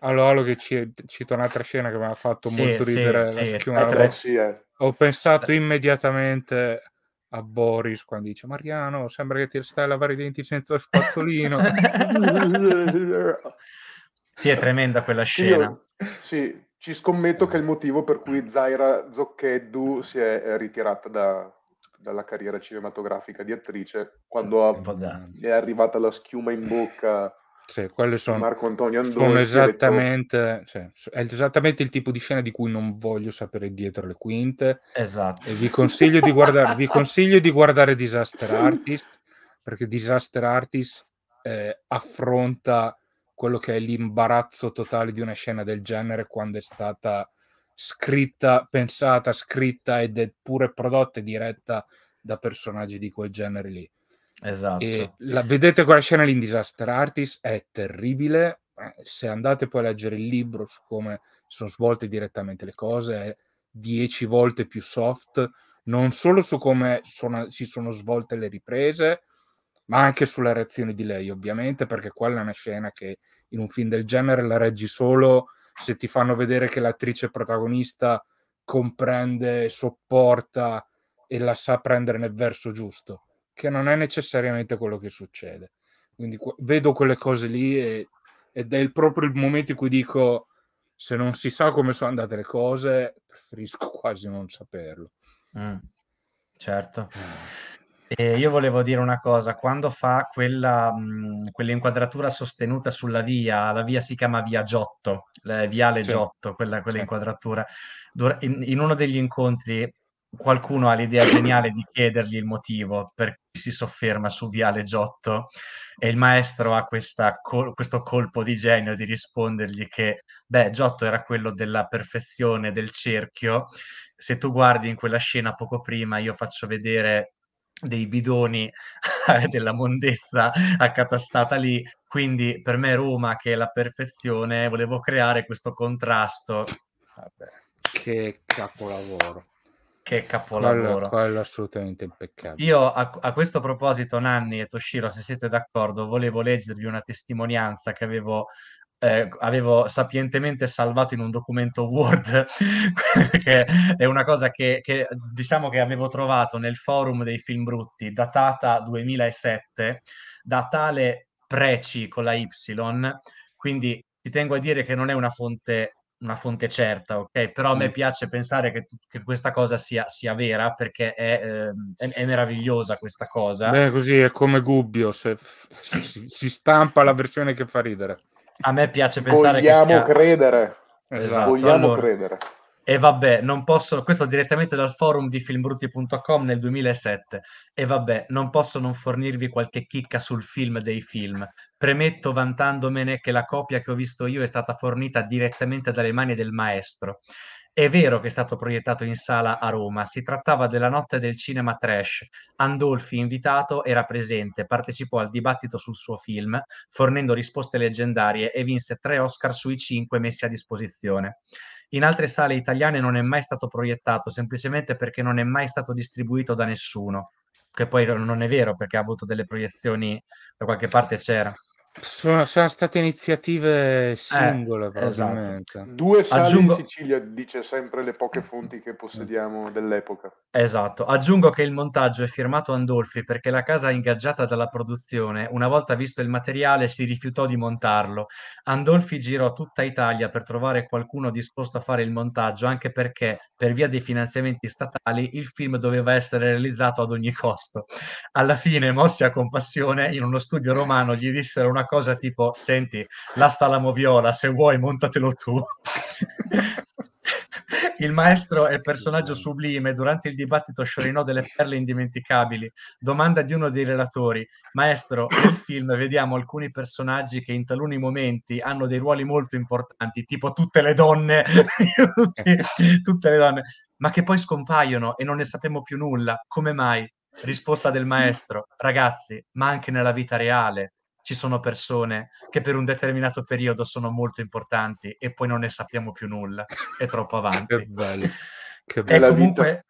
allora, che ci, cito un'altra scena che mi ha fatto sì, molto ridere sì, sì, sì eh. Ho pensato immediatamente a Boris quando dice Mariano, sembra che ti stai a lavare i denti senza spazzolino. sì, è tremenda quella scena. Io, sì, ci scommetto che è il motivo per cui Zaira Zoccheddu si è eh, ritirata da, dalla carriera cinematografica di attrice quando ha, è arrivata la schiuma in bocca sì, quelle sono, Marco Antonio Andolfi, sono esattamente, cioè, è esattamente il tipo di scena di cui non voglio sapere dietro le quinte. Esatto. E vi consiglio di guardare, vi consiglio di guardare Disaster Artist, perché Disaster Artist eh, affronta quello che è l'imbarazzo totale di una scena del genere quando è stata scritta, pensata, scritta ed è pure prodotta e diretta da personaggi di quel genere lì Esatto. E la, vedete quella scena lì in Disaster Artist, è terribile. Eh, se andate poi a leggere il libro su come sono svolte direttamente le cose, è dieci volte più soft, non solo su come sono, si sono svolte le riprese, ma anche sulla reazione di lei, ovviamente, perché quella è una scena che in un film del genere la reggi solo se ti fanno vedere che l'attrice protagonista comprende, sopporta e la sa prendere nel verso giusto che non è necessariamente quello che succede. Quindi qu- vedo quelle cose lì e, ed è il proprio il momento in cui dico se non si sa come sono andate le cose, preferisco quasi non saperlo. Mm, certo. Eh. E io volevo dire una cosa, quando fa quella, mh, mm, quell'inquadratura sostenuta sulla via, la via si chiama Via Giotto, eh, Viale certo. Giotto, quella, quella certo. inquadratura, in, in uno degli incontri qualcuno ha l'idea geniale di chiedergli il motivo per si sofferma su Viale Giotto e il maestro ha col- questo colpo di genio di rispondergli che, beh, Giotto era quello della perfezione del cerchio. Se tu guardi in quella scena poco prima, io faccio vedere dei bidoni della mondezza accatastata lì. Quindi per me Roma, che è la perfezione, volevo creare questo contrasto. Vabbè, che capolavoro. Che capolavoro. Quello, quello assolutamente impeccabile. Io a, a, questo proposito, Nanni e Toshiro, se siete d'accordo, volevo leggervi una testimonianza che avevo, eh, avevo sapientemente salvato in un documento Word, che è una cosa che, che, diciamo che avevo trovato nel forum dei film brutti, datata 2007, da tale Preci con la Y, quindi ti tengo a dire che non è una fonte una fonte certa, ok? Però a me piace pensare che, che questa cosa sia, sia vera perché è, ehm, è, è, meravigliosa questa cosa. Beh, così è come Gubbio, se, si, si stampa la versione che fa ridere. A me piace pensare Vogliamo che sia... credere. Esatto, Vogliamo allora, credere. E vabbè, non posso, questo direttamente dal forum di filmbrutti.com nel 2007. E vabbè, non posso non fornirvi qualche chicca sul film dei film. Premetto vantandomene che la copia che ho visto io è stata fornita direttamente dalle mani del maestro. È vero che è stato proiettato in sala a Roma, si trattava della notte del cinema trash. Andolfi, invitato, era presente, partecipò al dibattito sul suo film, fornendo risposte leggendarie e vinse tre Oscar sui cinque messi a disposizione in altre sale italiane non è mai stato proiettato, semplicemente perché non è mai stato distribuito da nessuno, che poi non è vero perché ha avuto delle proiezioni da qualche parte c'era. Sono, sono, state iniziative eh, singole, eh, Esatto. Due sali Aggiungo... in Sicilia, dice sempre le poche fonti che possediamo dell'epoca. Esatto. Aggiungo che il montaggio è firmato Andolfi perché la casa ingaggiata dalla produzione, una volta visto il materiale, si rifiutò di montarlo. Andolfi girò tutta Italia per trovare qualcuno disposto a fare il montaggio, anche perché, per via dei finanziamenti statali, il film doveva essere realizzato ad ogni costo. Alla fine, mossi a compassione, in uno studio romano gli dissero una una cosa tipo, senti, la sta la moviola, se vuoi montatelo tu. il maestro è personaggio sublime. Durante il dibattito sciorinò delle perle indimenticabili. Domanda di uno dei relatori: Maestro, nel film vediamo alcuni personaggi che in taluni momenti hanno dei ruoli molto importanti, tipo tutte le donne, tutte, tutte le donne, ma che poi scompaiono e non ne sappiamo più nulla. Come mai? Risposta del maestro: Ragazzi, ma anche nella vita reale ci sono persone che per un determinato periodo sono molto importanti e poi non ne sappiamo più nulla, è troppo avanti. che bello, che bella e comunque,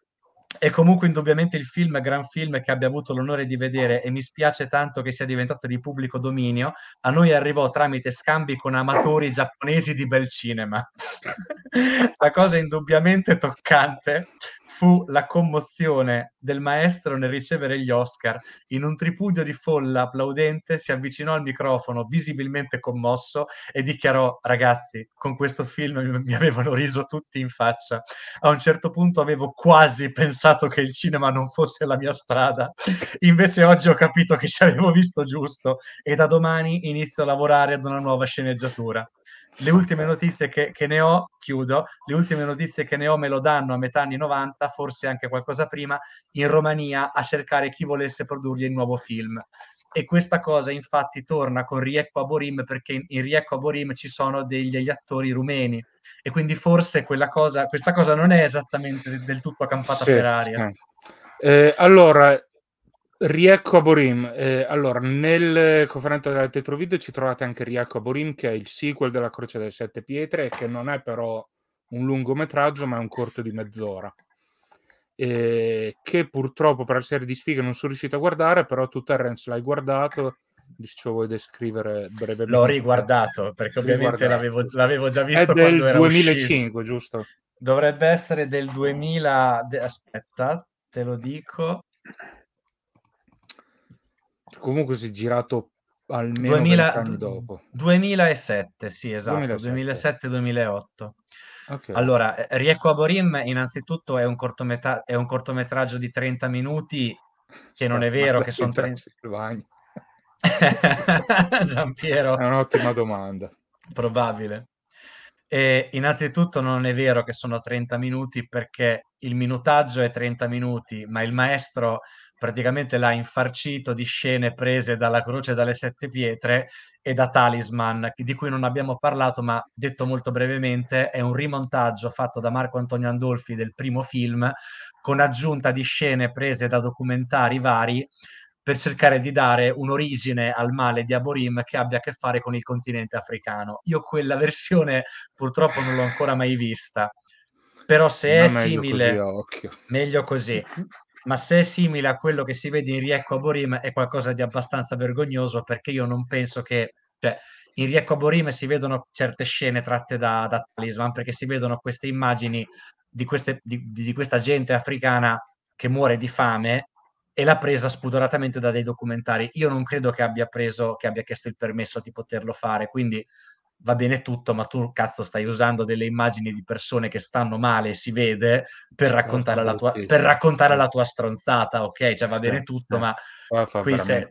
e comunque indubbiamente il film, gran film che abbia avuto l'onore di vedere e mi spiace tanto che sia diventato di pubblico dominio, a noi arrivò tramite scambi con amatori giapponesi di bel cinema. La cosa indubbiamente toccante fu la commozione del maestro nel ricevere gli Oscar. In un tripudio di folla applaudente si avvicinò al microfono visibilmente commosso e dichiarò ragazzi, con questo film mi avevano riso tutti in faccia. A un certo punto avevo quasi pensato che il cinema non fosse la mia strada. Invece oggi ho capito che ci avevo visto giusto e da domani inizio a lavorare ad una nuova sceneggiatura le ultime notizie che, che, ne ho, chiudo, le ultime notizie che ne ho me lo danno a metà anni 90, forse anche qualcosa prima, in Romania a cercare chi volesse produrgli il nuovo film. E questa cosa infatti torna con Riecco a Borim perché in, in Riecco Borim ci sono degli, degli, attori rumeni e quindi forse quella cosa, questa cosa non è esattamente del tutto campata sì, per aria. Sì. Eh, allora, Riecco Aborim. Eh, allora, nel cofanetto della Tetrovid ci trovate anche Riecco Aborim, che è il sequel della Croce delle Sette Pietre, che non è però un lungometraggio, ma è un corto di mezz'ora. Eh, che purtroppo per la serie di sfighe non sono riuscito a guardare, però tu Terrence l'hai guardato se vuoi descrivere brevemente. L'ho riguardato perché ovviamente l'avevo, l'avevo, già visto È quando del 2005, uscito. giusto? Dovrebbe essere del 2000, aspetta, te lo dico comunque si è girato almeno 2000, anni dopo. 2007, sì, esatto, 2007-2008. Okay. Allora, eh, Rieco Aborim innanzitutto è un, cortometa- è un cortometraggio di 30 minuti, che sì, non è vero che sono 30... Giampiero. È un'ottima domanda. Probabile. E innanzitutto non è vero che sono 30 minuti perché il minutaggio è 30 minuti, ma il maestro praticamente l'ha infarcito di scene prese dalla Croce dalle Sette Pietre e da Talisman, di cui non abbiamo parlato, ma detto molto brevemente, è un rimontaggio fatto da Marco Antonio Andolfi del primo film, con aggiunta di scene prese da documentari vari per cercare di dare un'origine al male di Aborim che abbia a che fare con il continente africano. Io quella versione purtroppo non l'ho ancora mai vista però se è meglio simile, così, meglio così ma se è simile a quello che si vede in Riecco a Borim è qualcosa di abbastanza vergognoso perché io non penso che... Cioè, in Riecco a Borim si vedono certe scene tratte da, da Talisman perché si vedono queste immagini di, queste, di, di questa gente africana che muore di fame e l'ha presa spudoratamente da dei documentari. Io non credo che abbia preso, che abbia chiesto il permesso di poterlo fare, quindi va bene tutto, ma tu cazzo stai usando delle immagini di persone che stanno male, si vede, per raccontare, la tua, per raccontare la tua stronzata, ok? Cioè va bene tutto, ma qui, se,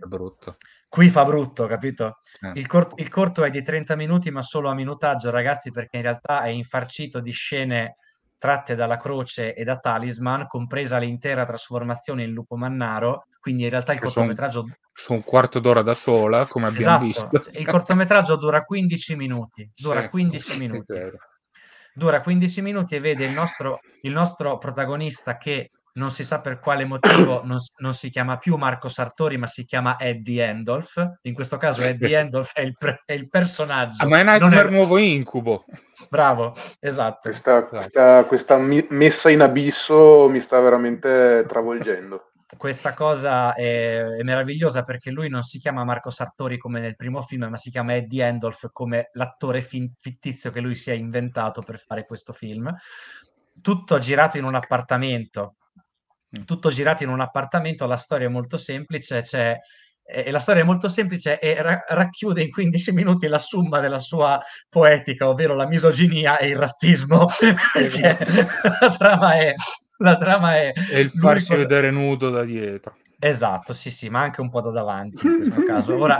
qui fa brutto, capito? Eh. Il, cor- il corto è di 30 minuti, ma solo a minutaggio, ragazzi, perché in realtà è infarcito di scene tratte dalla croce e da Talisman, compresa l'intera trasformazione in Lupo Mannaro, quindi in realtà il che cortometraggio... Su un quarto d'ora da sola, come abbiamo esatto. visto. Il cortometraggio dura 15 minuti, dura sì, 15 minuti. Dura 15 minuti e vede il nostro, il nostro protagonista che non si sa per quale motivo non, non, si chiama più Marco Sartori, ma si chiama Eddie Endolf. In questo caso Eddie Endolf è il, è il personaggio. Ah, ma è Nightmare è... nuovo incubo. Bravo, esatto. Questa, esatto. questa, questa messa in abisso mi sta veramente travolgendo. Questa cosa è, è meravigliosa perché lui non si chiama Marco Sartori come nel primo film, ma si chiama Eddie Endolf come l'attore fin- fittizio che lui si è inventato per fare questo film tutto girato in un appartamento tutto girato in un appartamento, la storia è molto semplice, c'è eh, e la storia è molto semplice e ra- racchiude in 15 minuti la summa della sua poetica, ovvero la misoginia e il razzismo. Che... la trama è... La trama è... E il farsi Lui... vedere nudo da dietro. Esatto, sì, sì, ma anche un po' da davanti in questo caso. Ora,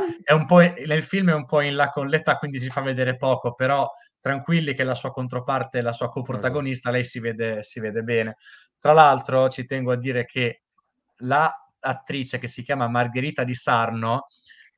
nel film è un po' in là con l'età, quindi si fa vedere poco, però tranquilli che la sua controparte, la sua coprotagonista, lei si vede, si vede bene. Tra l'altro ci tengo a dire che la che si chiama Margherita di Sarno,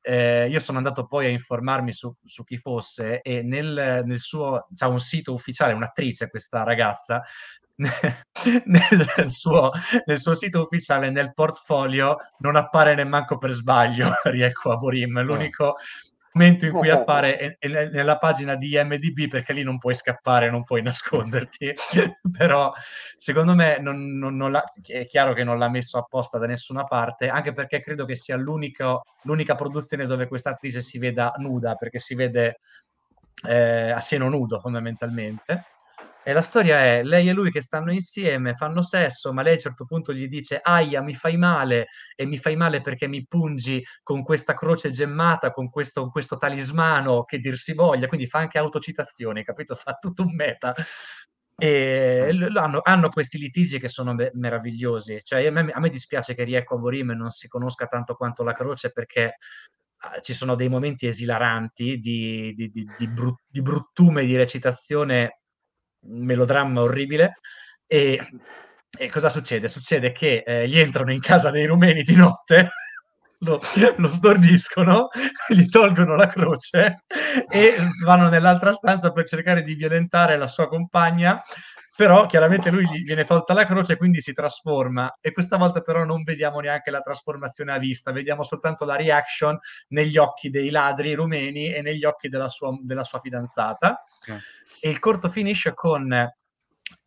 eh, io sono andato poi a informarmi su, su chi fosse e nel, nel suo, c'è un sito ufficiale, un'attrice questa ragazza, nel, suo, nel, suo, sito ufficiale, nel portfolio, non appare nemmeno per sbaglio Riecco Aborim, ah. l'unico... No momento in cui eh, eh, eh. appare nella pagina di IMDb perché lì non puoi scappare, non puoi nasconderti, però secondo me non, non, non è chiaro che non l'ha messo apposta da nessuna parte, anche perché credo che sia l'unica produzione dove questa attrice si veda nuda, perché si vede eh, a seno nudo fondamentalmente. E la storia è lei e lui che stanno insieme, fanno sesso, ma lei a un certo punto gli dice aia mi fai male e mi fai male perché mi pungi con questa croce gemmata, con questo, questo talismano che dir si voglia, quindi fa anche autocitazione, capito? Fa tutto un meta. E mm. hanno, hanno, questi litigi che sono meravigliosi. Cioè, a me, a me dispiace che Riecco Vorim non si conosca tanto quanto la croce perché ah, ci sono dei momenti esilaranti di, di, di, di, brut, di bruttume di recitazione melodramma orribile. E, e cosa succede? Succede che eh, gli entrano in casa dei rumeni di notte. Lo, lo, stordiscono, gli tolgono la croce e vanno nell'altra stanza per cercare di violentare la sua compagna. Però chiaramente lui gli viene tolta la croce, quindi si trasforma. E questa volta però non vediamo neanche la trasformazione a vista, vediamo soltanto la reaction negli occhi dei ladri rumeni e negli occhi della sua, della sua fidanzata. Okay e il corto finisce con...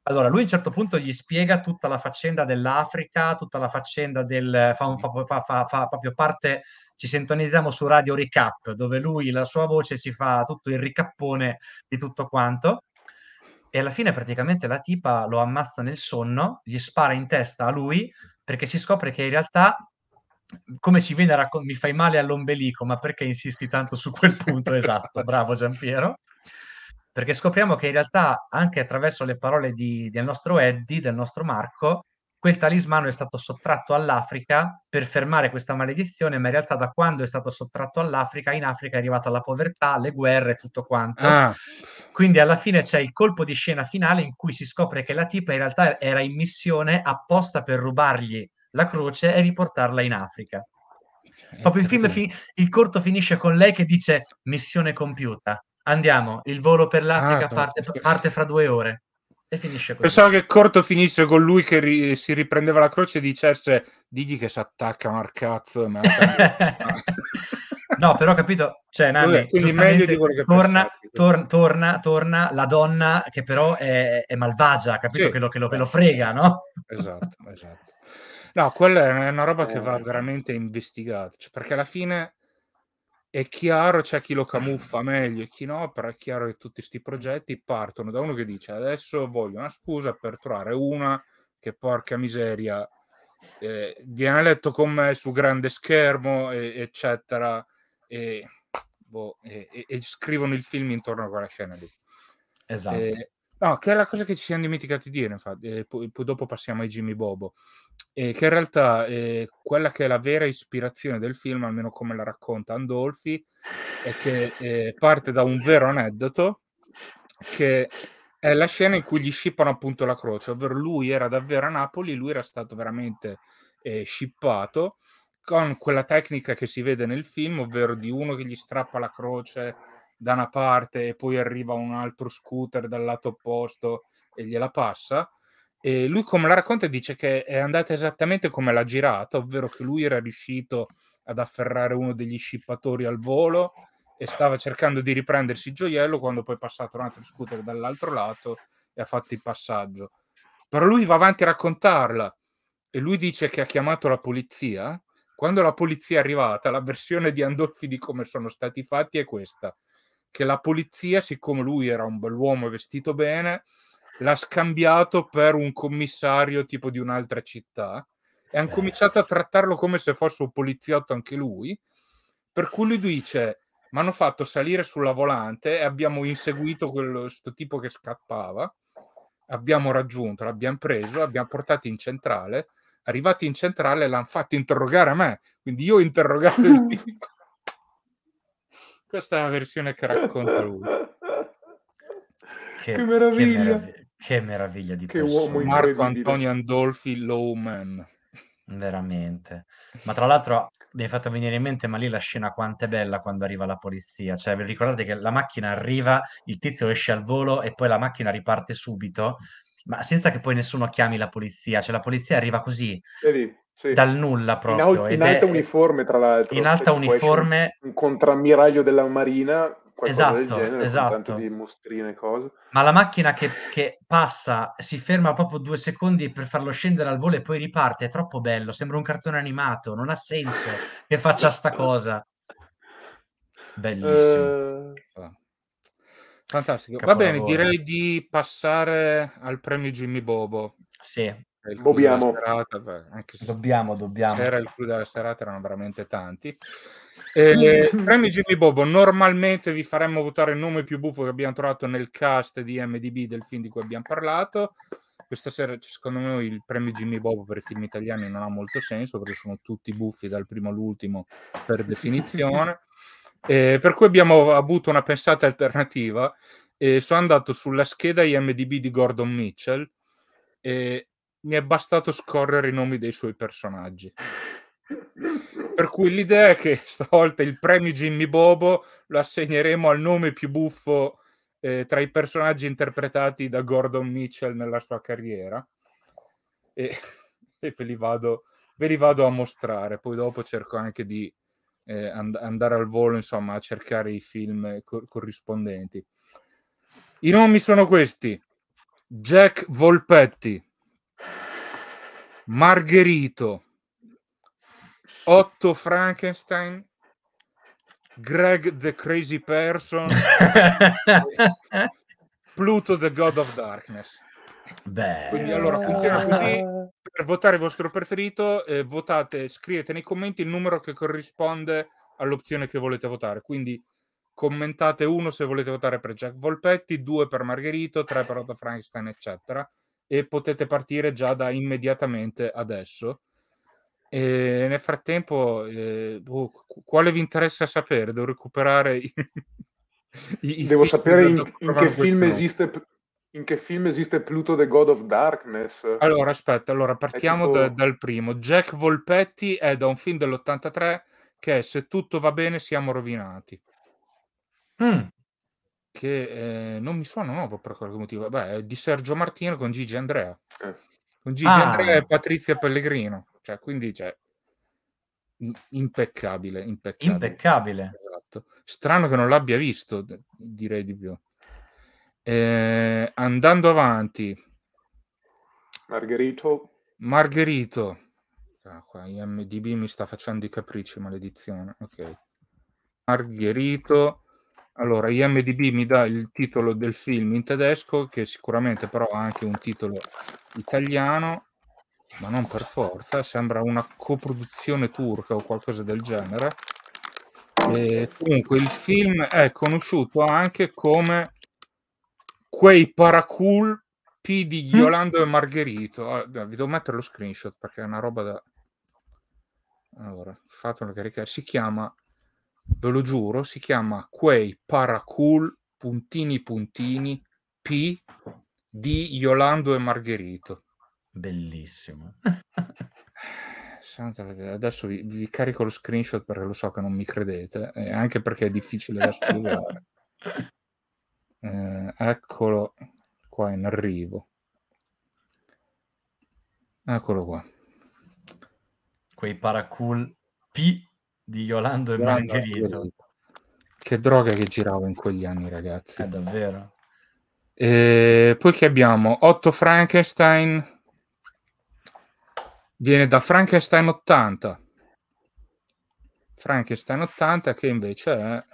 Allora, lui a un certo punto gli spiega tutta la faccenda dell'Africa, tutta la faccenda del... fa, un, fa, fa, fa proprio parte ci sintonizziamo su Radio Recap, dove lui, la sua voce, ci fa tutto il ricappone di tutto quanto. E alla fine praticamente la tipa lo ammazza nel sonno, gli spara in testa a lui, perché si scopre che in realtà, come ci viene a raccontare, mi fai male all'ombelico, ma perché insisti tanto su quel punto? esatto, bravo Giampiero perché scopriamo che in realtà anche attraverso le parole di, del nostro Eddie, del nostro Marco, quel talismano è stato sottratto all'Africa per fermare questa maledizione, ma in realtà da quando è stato sottratto all'Africa, in Africa è arrivata la povertà, le guerre e tutto quanto. Ah. Quindi alla fine c'è il colpo di scena finale in cui si scopre che la tipa in realtà era in missione apposta per rubargli la croce e riportarla in Africa. Proprio il film, fi- il corto finisce con lei che dice missione compiuta andiamo, il volo per l'Africa ah, parte, parte, fra due ore. E finisce così. Pensavo che Corto finisse con lui che ri- si riprendeva la croce e dicesse digli che si attacca Marcazzo. Ma... no, però capito, cioè Nanni, Quindi meglio di quello che torna, tor- torna, torna la donna che però è, è malvagia, capito? Sì. Che, lo, che, lo, che lo frega, no? Esatto, esatto. No, quella è una roba che va eh. veramente investigata, cioè, perché alla fine è chiaro c'è chi lo camuffa meglio e chi no, però è chiaro che tutti questi progetti partono da uno che dice adesso voglio una scusa per trovare una che porca miseria eh, viene letto con me su grande schermo, e, eccetera, e, boh, e, e, scrivono il film intorno a quella scena lì. Esatto. Eh, no, che è la cosa che ci siamo dimenticati di dire, infatti, e eh, poi, poi dopo passiamo ai Jimmy Bobo eh, che in realtà eh, quella che è la vera ispirazione del film, almeno come la racconta Andolfi, è che eh, parte da un vero aneddoto che è la scena in cui gli scippano appunto la croce, ovvero lui era davvero a Napoli, lui era stato veramente ehm, scippato con quella tecnica che si vede nel film, ovvero di uno che gli strappa la croce da una parte e poi arriva un altro scooter dal lato opposto e gliela passa e lui come la racconta dice che è andata esattamente come l'ha girata, ovvero che lui era riuscito ad afferrare uno degli scippatori al volo e stava cercando di riprendersi il gioiello quando poi è passato un altro scooter dall'altro lato e ha fatto il passaggio. Però lui va avanti a raccontarla e lui dice che ha chiamato la polizia. Quando la polizia è arrivata, la versione di Andolfi di come sono stati fatti è questa, che la polizia, siccome lui era un bell'uomo vestito bene, l'ha scambiato per un commissario tipo di un'altra città e hanno eh. cominciato a trattarlo come se fosse un poliziotto anche lui, per cui lui dice mi hanno fatto salire sulla volante e abbiamo inseguito questo tipo che scappava, abbiamo raggiunto, l'abbiamo preso, l'abbiamo portato in centrale, arrivati in centrale l'hanno fatto interrogare a me, quindi io ho interrogato il tipo. Questa è la versione che racconta lui. Che, che meraviglia. Che meraviglia. Che meraviglia di che persona. uomo Marco Antonio Andolfi low man. Veramente. Ma tra l'altro mi hai fatto venire in mente, ma lì la scena quanto è bella quando arriva la polizia. Cioè, vi ricordate che la macchina arriva, il tizio esce al volo e poi la macchina riparte subito, ma senza che poi nessuno chiami la polizia. Cioè, la polizia arriva così. Vedi? Sì. dal nulla proprio. In, al- in alta è... uniforme, tra l'altro. In alta uniforme. Un contrammiraglio della Marina qualcosa esatto, del genere, esatto. tanto di mostrine e cose. Ma la macchina che, che, passa, si ferma proprio due secondi per farlo scendere al volo e poi riparte, è troppo bello, sembra un cartone animato, non ha senso che faccia sta cosa. Bellissimo. Eh... Ah. Fantastico. Capolavoro. Va bene, direi di passare al premio Jimmy Bobo. Sì. Dobbiamo. Serata, beh, dobbiamo, dobbiamo. C'era il clou della serata, erano veramente tanti. Eh, mm. premi Jimmy Bobo, normalmente vi faremmo votare il nome più buffo che abbiamo trovato nel cast di MDB del film di cui abbiamo parlato. Questa sera, cioè, secondo me, il premio Jimmy Bobo per i film italiani non ha molto senso perché sono tutti buffi dal primo all'ultimo per definizione. eh, per cui abbiamo avuto una pensata alternativa. Eh, sono andato sulla scheda IMDB di Gordon Mitchell e mi è bastato scorrere i nomi dei suoi personaggi per cui l'idea è che stavolta il premio Jimmy Bobo lo assegneremo al nome più buffo eh, tra i personaggi interpretati da Gordon Mitchell nella sua carriera e, e ve, li vado, ve, li vado, a mostrare poi dopo cerco anche di eh, and- andare al volo insomma a cercare i film co- corrispondenti i nomi sono questi Jack Volpetti Margherito Otto Frankenstein, Greg the Crazy Person, Pluto the God of Darkness. Beh. Quindi allora funziona ah. così. Per votare il vostro preferito, eh, votate, scrivete nei commenti il numero che corrisponde all'opzione che volete votare. Quindi commentate uno se volete votare per Jack Volpetti, due per Margherito, tre per Otto Frankenstein, eccetera. E potete partire già da immediatamente adesso e nel frattempo, eh, oh, quale vi interessa sapere? Devo recuperare. I, i Devo sapere in, in, che esiste, in, che film esiste, Pluto The God of Darkness. Allora, aspetta, allora partiamo tipo... da, dal primo. Jack Volpetti è da un film dell'83 che è Se tutto va bene, siamo rovinati. Mm. Che eh, non mi suona nuovo per qualche motivo. Beh, è di Sergio Martino con Gigi Andrea. Eh. Con Gigi ah. Andrea e Patrizia Pellegrino. Cioè, quindi, cioè, impeccabile, impeccabile. Impeccabile. Esatto. Strano che non l'abbia visto, direi di più. Eh, andando avanti. Margherito. Margherito. Ah, qua IMDB mi sta facendo i capricci, maledizione. Ok. Margherito. Allora, IMDB mi dà il titolo del film in tedesco, che sicuramente però ha anche un titolo italiano ma non per forza, sembra una coproduzione turca o qualcosa del genere. E comunque il film è conosciuto anche come Quei paraculpi di mm. Yolando mm. e Margherito. Allora, ah, vi devo mettere lo screenshot perché è una roba da... Allora, fatelo caricare. Si chiama, ve lo giuro, si chiama Quei paracul puntini puntini P di Yolando e Margherito. Bellissimo. Santa, adesso vi, vi, carico lo screenshot perché lo so che non mi credete, e eh, anche perché è difficile da studiare. Eh, eccolo qua in arrivo. Eccolo qua. Quei paracool P di Yolando e Margherita. Che droga che girava in quegli anni, ragazzi. È eh, davvero. E eh, poi che abbiamo? Otto Frankenstein, Viene da Frankenstein 80. Frankenstein 80 che invece è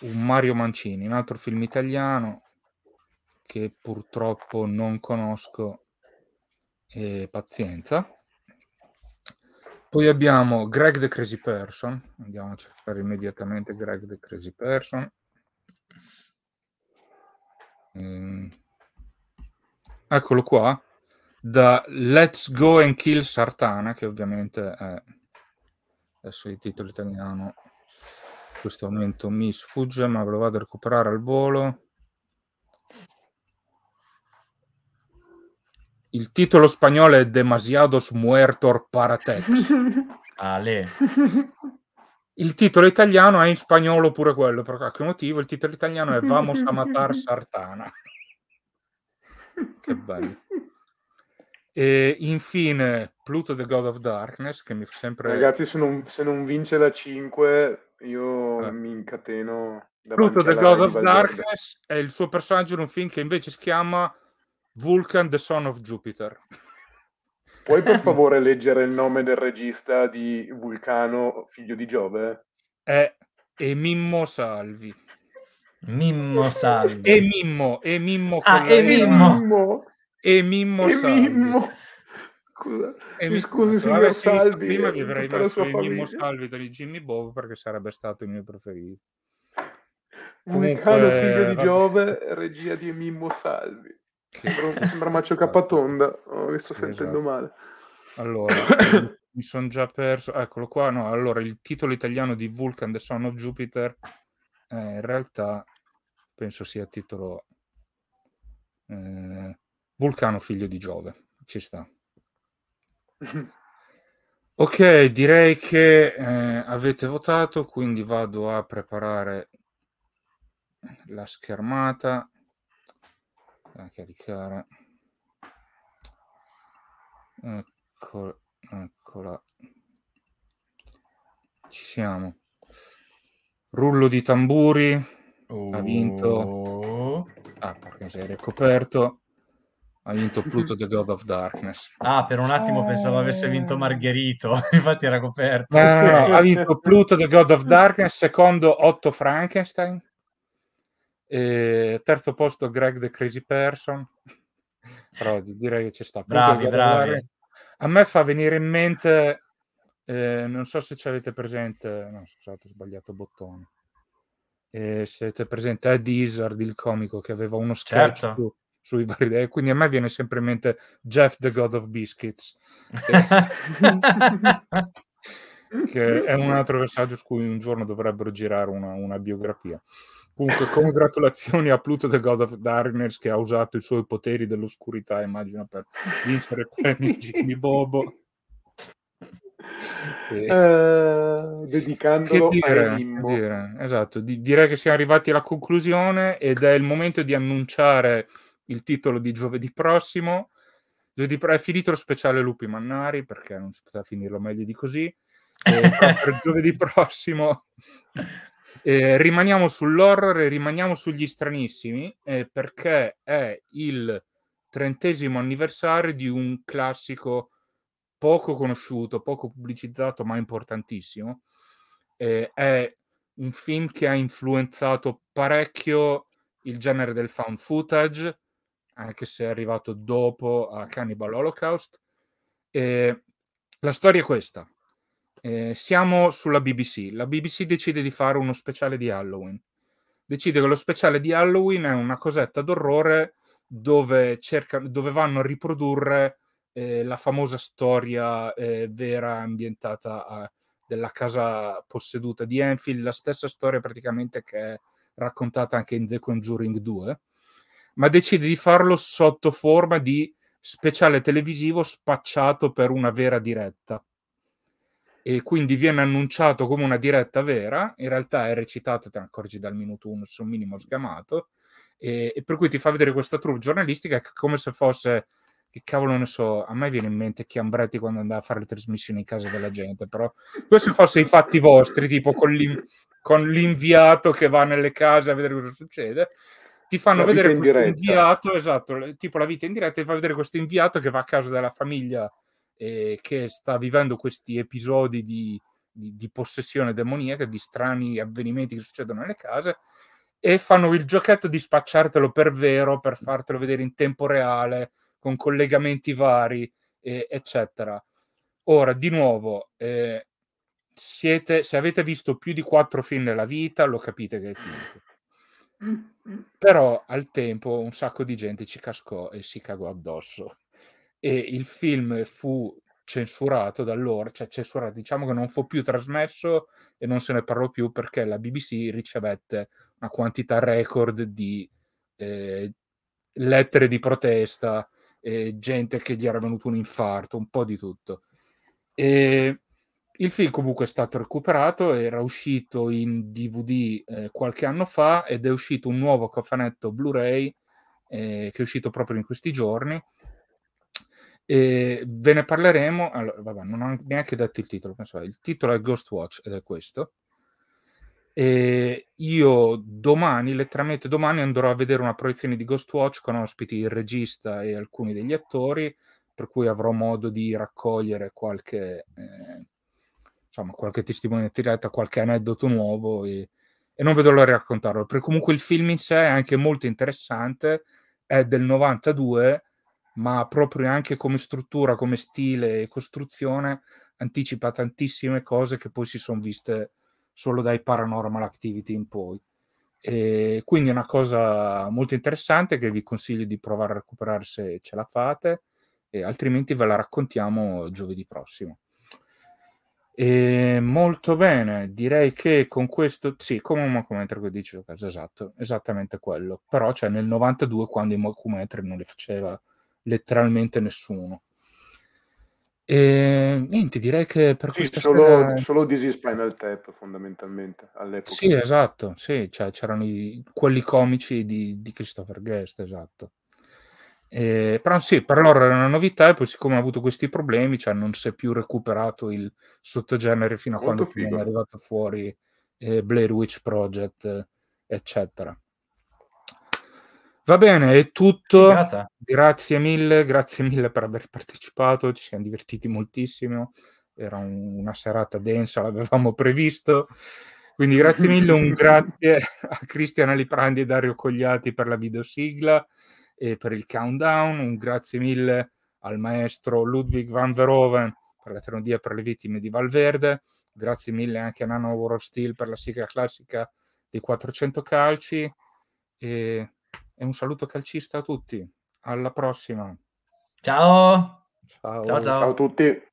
un Mario Mancini, un altro film italiano che purtroppo non conosco e pazienza. Poi abbiamo Greg the Crazy Person, andiamo a cercare immediatamente Greg the Crazy Person. Ehm, eccolo qua, da Let's Go and Kill Sartana, che ovviamente è adesso il titolo italiano in questo momento mi sfugge, ma ve lo vado a recuperare al volo. Il titolo spagnolo è Demasiados Muertos Paratex. Ale. Il titolo italiano è in spagnolo pure quello, per qualche motivo. Il titolo italiano è Vamos a matar Sartana. Che bello. E infine Pluto the God of Darkness che mi fa sempre... Ragazzi se non, se non vince la 5 io eh. mi incateno. Pluto the God of Darkness è il suo personaggio in un film che invece si chiama Vulcan the Son of Jupiter. Puoi per favore leggere il nome del regista di Vulcano, figlio di Giove? È e Mimmo Salvi. Mimmo Salvi. E Mimmo, e Mimmo. Ah, e Mimmo. Mimmo e Mimmo e Salvi. Mimmo. Scusa, e mi scusi signor Salvi. Prima vi eh, avrei messo il Mimmo Salvi di Jimmy Bob perché sarebbe stato il mio preferito. Vulcano figlio di Giove, regia di Mimmo Salvi. Che... Sembra, sembra Maccio esatto. Capatonda, oh, mi sto sì, sentendo esatto. male. Allora, mi sono già perso. Eccolo qua. No, allora il titolo italiano di Vulcan The Son of Jupiter. Eh, in realtà penso sia titolo eh, Vulcano figlio di Giove, ci sta. Ok, direi che eh, avete votato, quindi vado a preparare la schermata da caricare. Eccola, eccola. Ci siamo. Rullo di tamburi. Oh. Ha vinto. Oh. Ah, perché sei ricoperto ha vinto Pluto The God of Darkness. Ah, per un attimo oh. pensavo avesse vinto Margherito, infatti era coperto. No, no, no, ha vinto Pluto The God of Darkness, secondo Otto Frankenstein, e terzo posto Greg the Crazy Person. Però direi che ci sta. Pluto bravi, bravi. A me fa venire in mente, eh, non so se ci avete presente, no, scusate, ho sbagliato bottone. Eh, se avete presente Ed Izzard, il comico che aveva uno scherzo certo sui vari dei, quindi a me viene sempre in mente Jeff the God of Biscuits. che è un altro versaggio su cui un giorno dovrebbero girare una, una biografia. Comunque, congratulazioni a Pluto the God of Darkness che ha usato i suoi poteri dell'oscurità, immagino, per vincere premi Jimmy Bobo. E... Eh, dedicandolo dire, a dire, esatto, di, direi che siamo arrivati alla conclusione ed è il momento di annunciare il titolo di giovedì prossimo. Giovedì pro- è finito lo speciale Lupi Mannari perché non si poteva finirlo meglio di così. Eh, per giovedì prossimo eh, rimaniamo sull'horror e rimaniamo sugli stranissimi eh, perché è il trentesimo anniversario di un classico poco conosciuto, poco pubblicizzato, ma importantissimo. è un film che ha influenzato parecchio il genere del found footage, anche se è arrivato dopo a Cannibal Holocaust. E la storia è questa. Eh, siamo sulla BBC. La BBC decide di fare uno speciale di Halloween. Decide che lo speciale di Halloween è una cosetta d'orrore dove, cercano, dove vanno a riprodurre eh, la famosa storia eh, vera ambientata a, della casa posseduta di Enfield, la stessa storia praticamente che è raccontata anche in The Conjuring 2 ma decide di farlo sotto forma di speciale televisivo spacciato per una vera diretta. E quindi viene annunciato come una diretta vera, in realtà è recitato, te ne accorgi dal minuto 1, su un minimo sgamato, e, e, per cui ti fa vedere questa troupe giornalistica che come se fosse, che cavolo ne so, a me viene in mente Chiambretti quando andava a fare le trasmissioni in casa della gente, però questo fosse i fatti vostri, tipo con, l'in, con l'inviato che va nelle case a vedere cosa succede, ti fanno la vedere questo in inviato, esatto, tipo la vita in diretta, ti fa vedere questo inviato che va a casa della famiglia eh, che sta vivendo questi episodi di, di, di possessione demoniaca, di strani avvenimenti che succedono nelle case e fanno il giochetto di spacciartelo per vero, per fartelo vedere in tempo reale, con collegamenti vari, eh, eccetera. Ora, di nuovo, eh, siete, se avete visto più di quattro film nella vita, lo capite che è finito. Però al tempo un sacco di gente ci cascò e si cagò addosso. E il film fu censurato da allora, cioè censurato, diciamo che non fu più trasmesso e non se ne parlò più perché la BBC ricevette una quantità record di eh, lettere di protesta, eh, gente che gli era venuto un infarto, un po' di tutto. E il film comunque è stato recuperato, era uscito in DVD eh, qualche anno fa ed è uscito un nuovo cofanetto Blu-ray eh, che è uscito proprio in questi giorni. E ve ne parleremo, allora, vabbè, non ho neanche detto il titolo, penso, il titolo è Ghost Watch ed è questo. E io domani, letteralmente domani, andrò a vedere una proiezione di Ghost Watch con ospiti il regista e alcuni degli attori, per cui avrò modo di raccogliere qualche... Eh, insomma, qualche testimone diretta, qualche aneddoto nuovo e, e, non vedo l'ora di raccontarlo, perché comunque il film in sé è anche molto interessante, è del 92, ma proprio anche come struttura, come stile e costruzione anticipa tantissime cose che poi si sono viste solo dai Paranormal Activity in poi. E quindi è una cosa molto interessante che vi consiglio di provare a recuperare se ce la fate, e altrimenti ve la raccontiamo giovedì prossimo. E ehm, molto bene, direi che con questo sì, come un Macometre che dice Lucas, esatto, esattamente quello. Però cioè nel 92 quando i Macometri non li faceva letteralmente nessuno. E ehm, niente, direi che per sì, questa solo, sera... solo Dizzy Spinal Tap fondamentalmente all'epoca. Sì, esatto, sì, cioè, c'erano i, quelli comici di, di Christopher Guest, esatto. Eh, però sì, per loro era una novità e poi siccome ha avuto questi problemi, cioè non si è più recuperato il sottogenere fino a Molto quando è arrivato fuori eh, Blair Witch Project, eccetera. Va bene, è tutto. Figata. Grazie mille, grazie mille per aver partecipato, ci siamo divertiti moltissimo. Era un, una serata densa, l'avevamo previsto. Quindi grazie mille, un grazie a Cristiana Liprandi e Dario Cogliati per la videosigla e per il countdown. Un grazie mille al maestro Ludwig van Veroven per la teoria per le vittime di Valverde. Grazie mille anche a Nano War of Steel per la sigla classica dei 400 calci. E, e un saluto calcista a tutti. Alla prossima. Ciao. Ciao, ciao, ciao. ciao a tutti.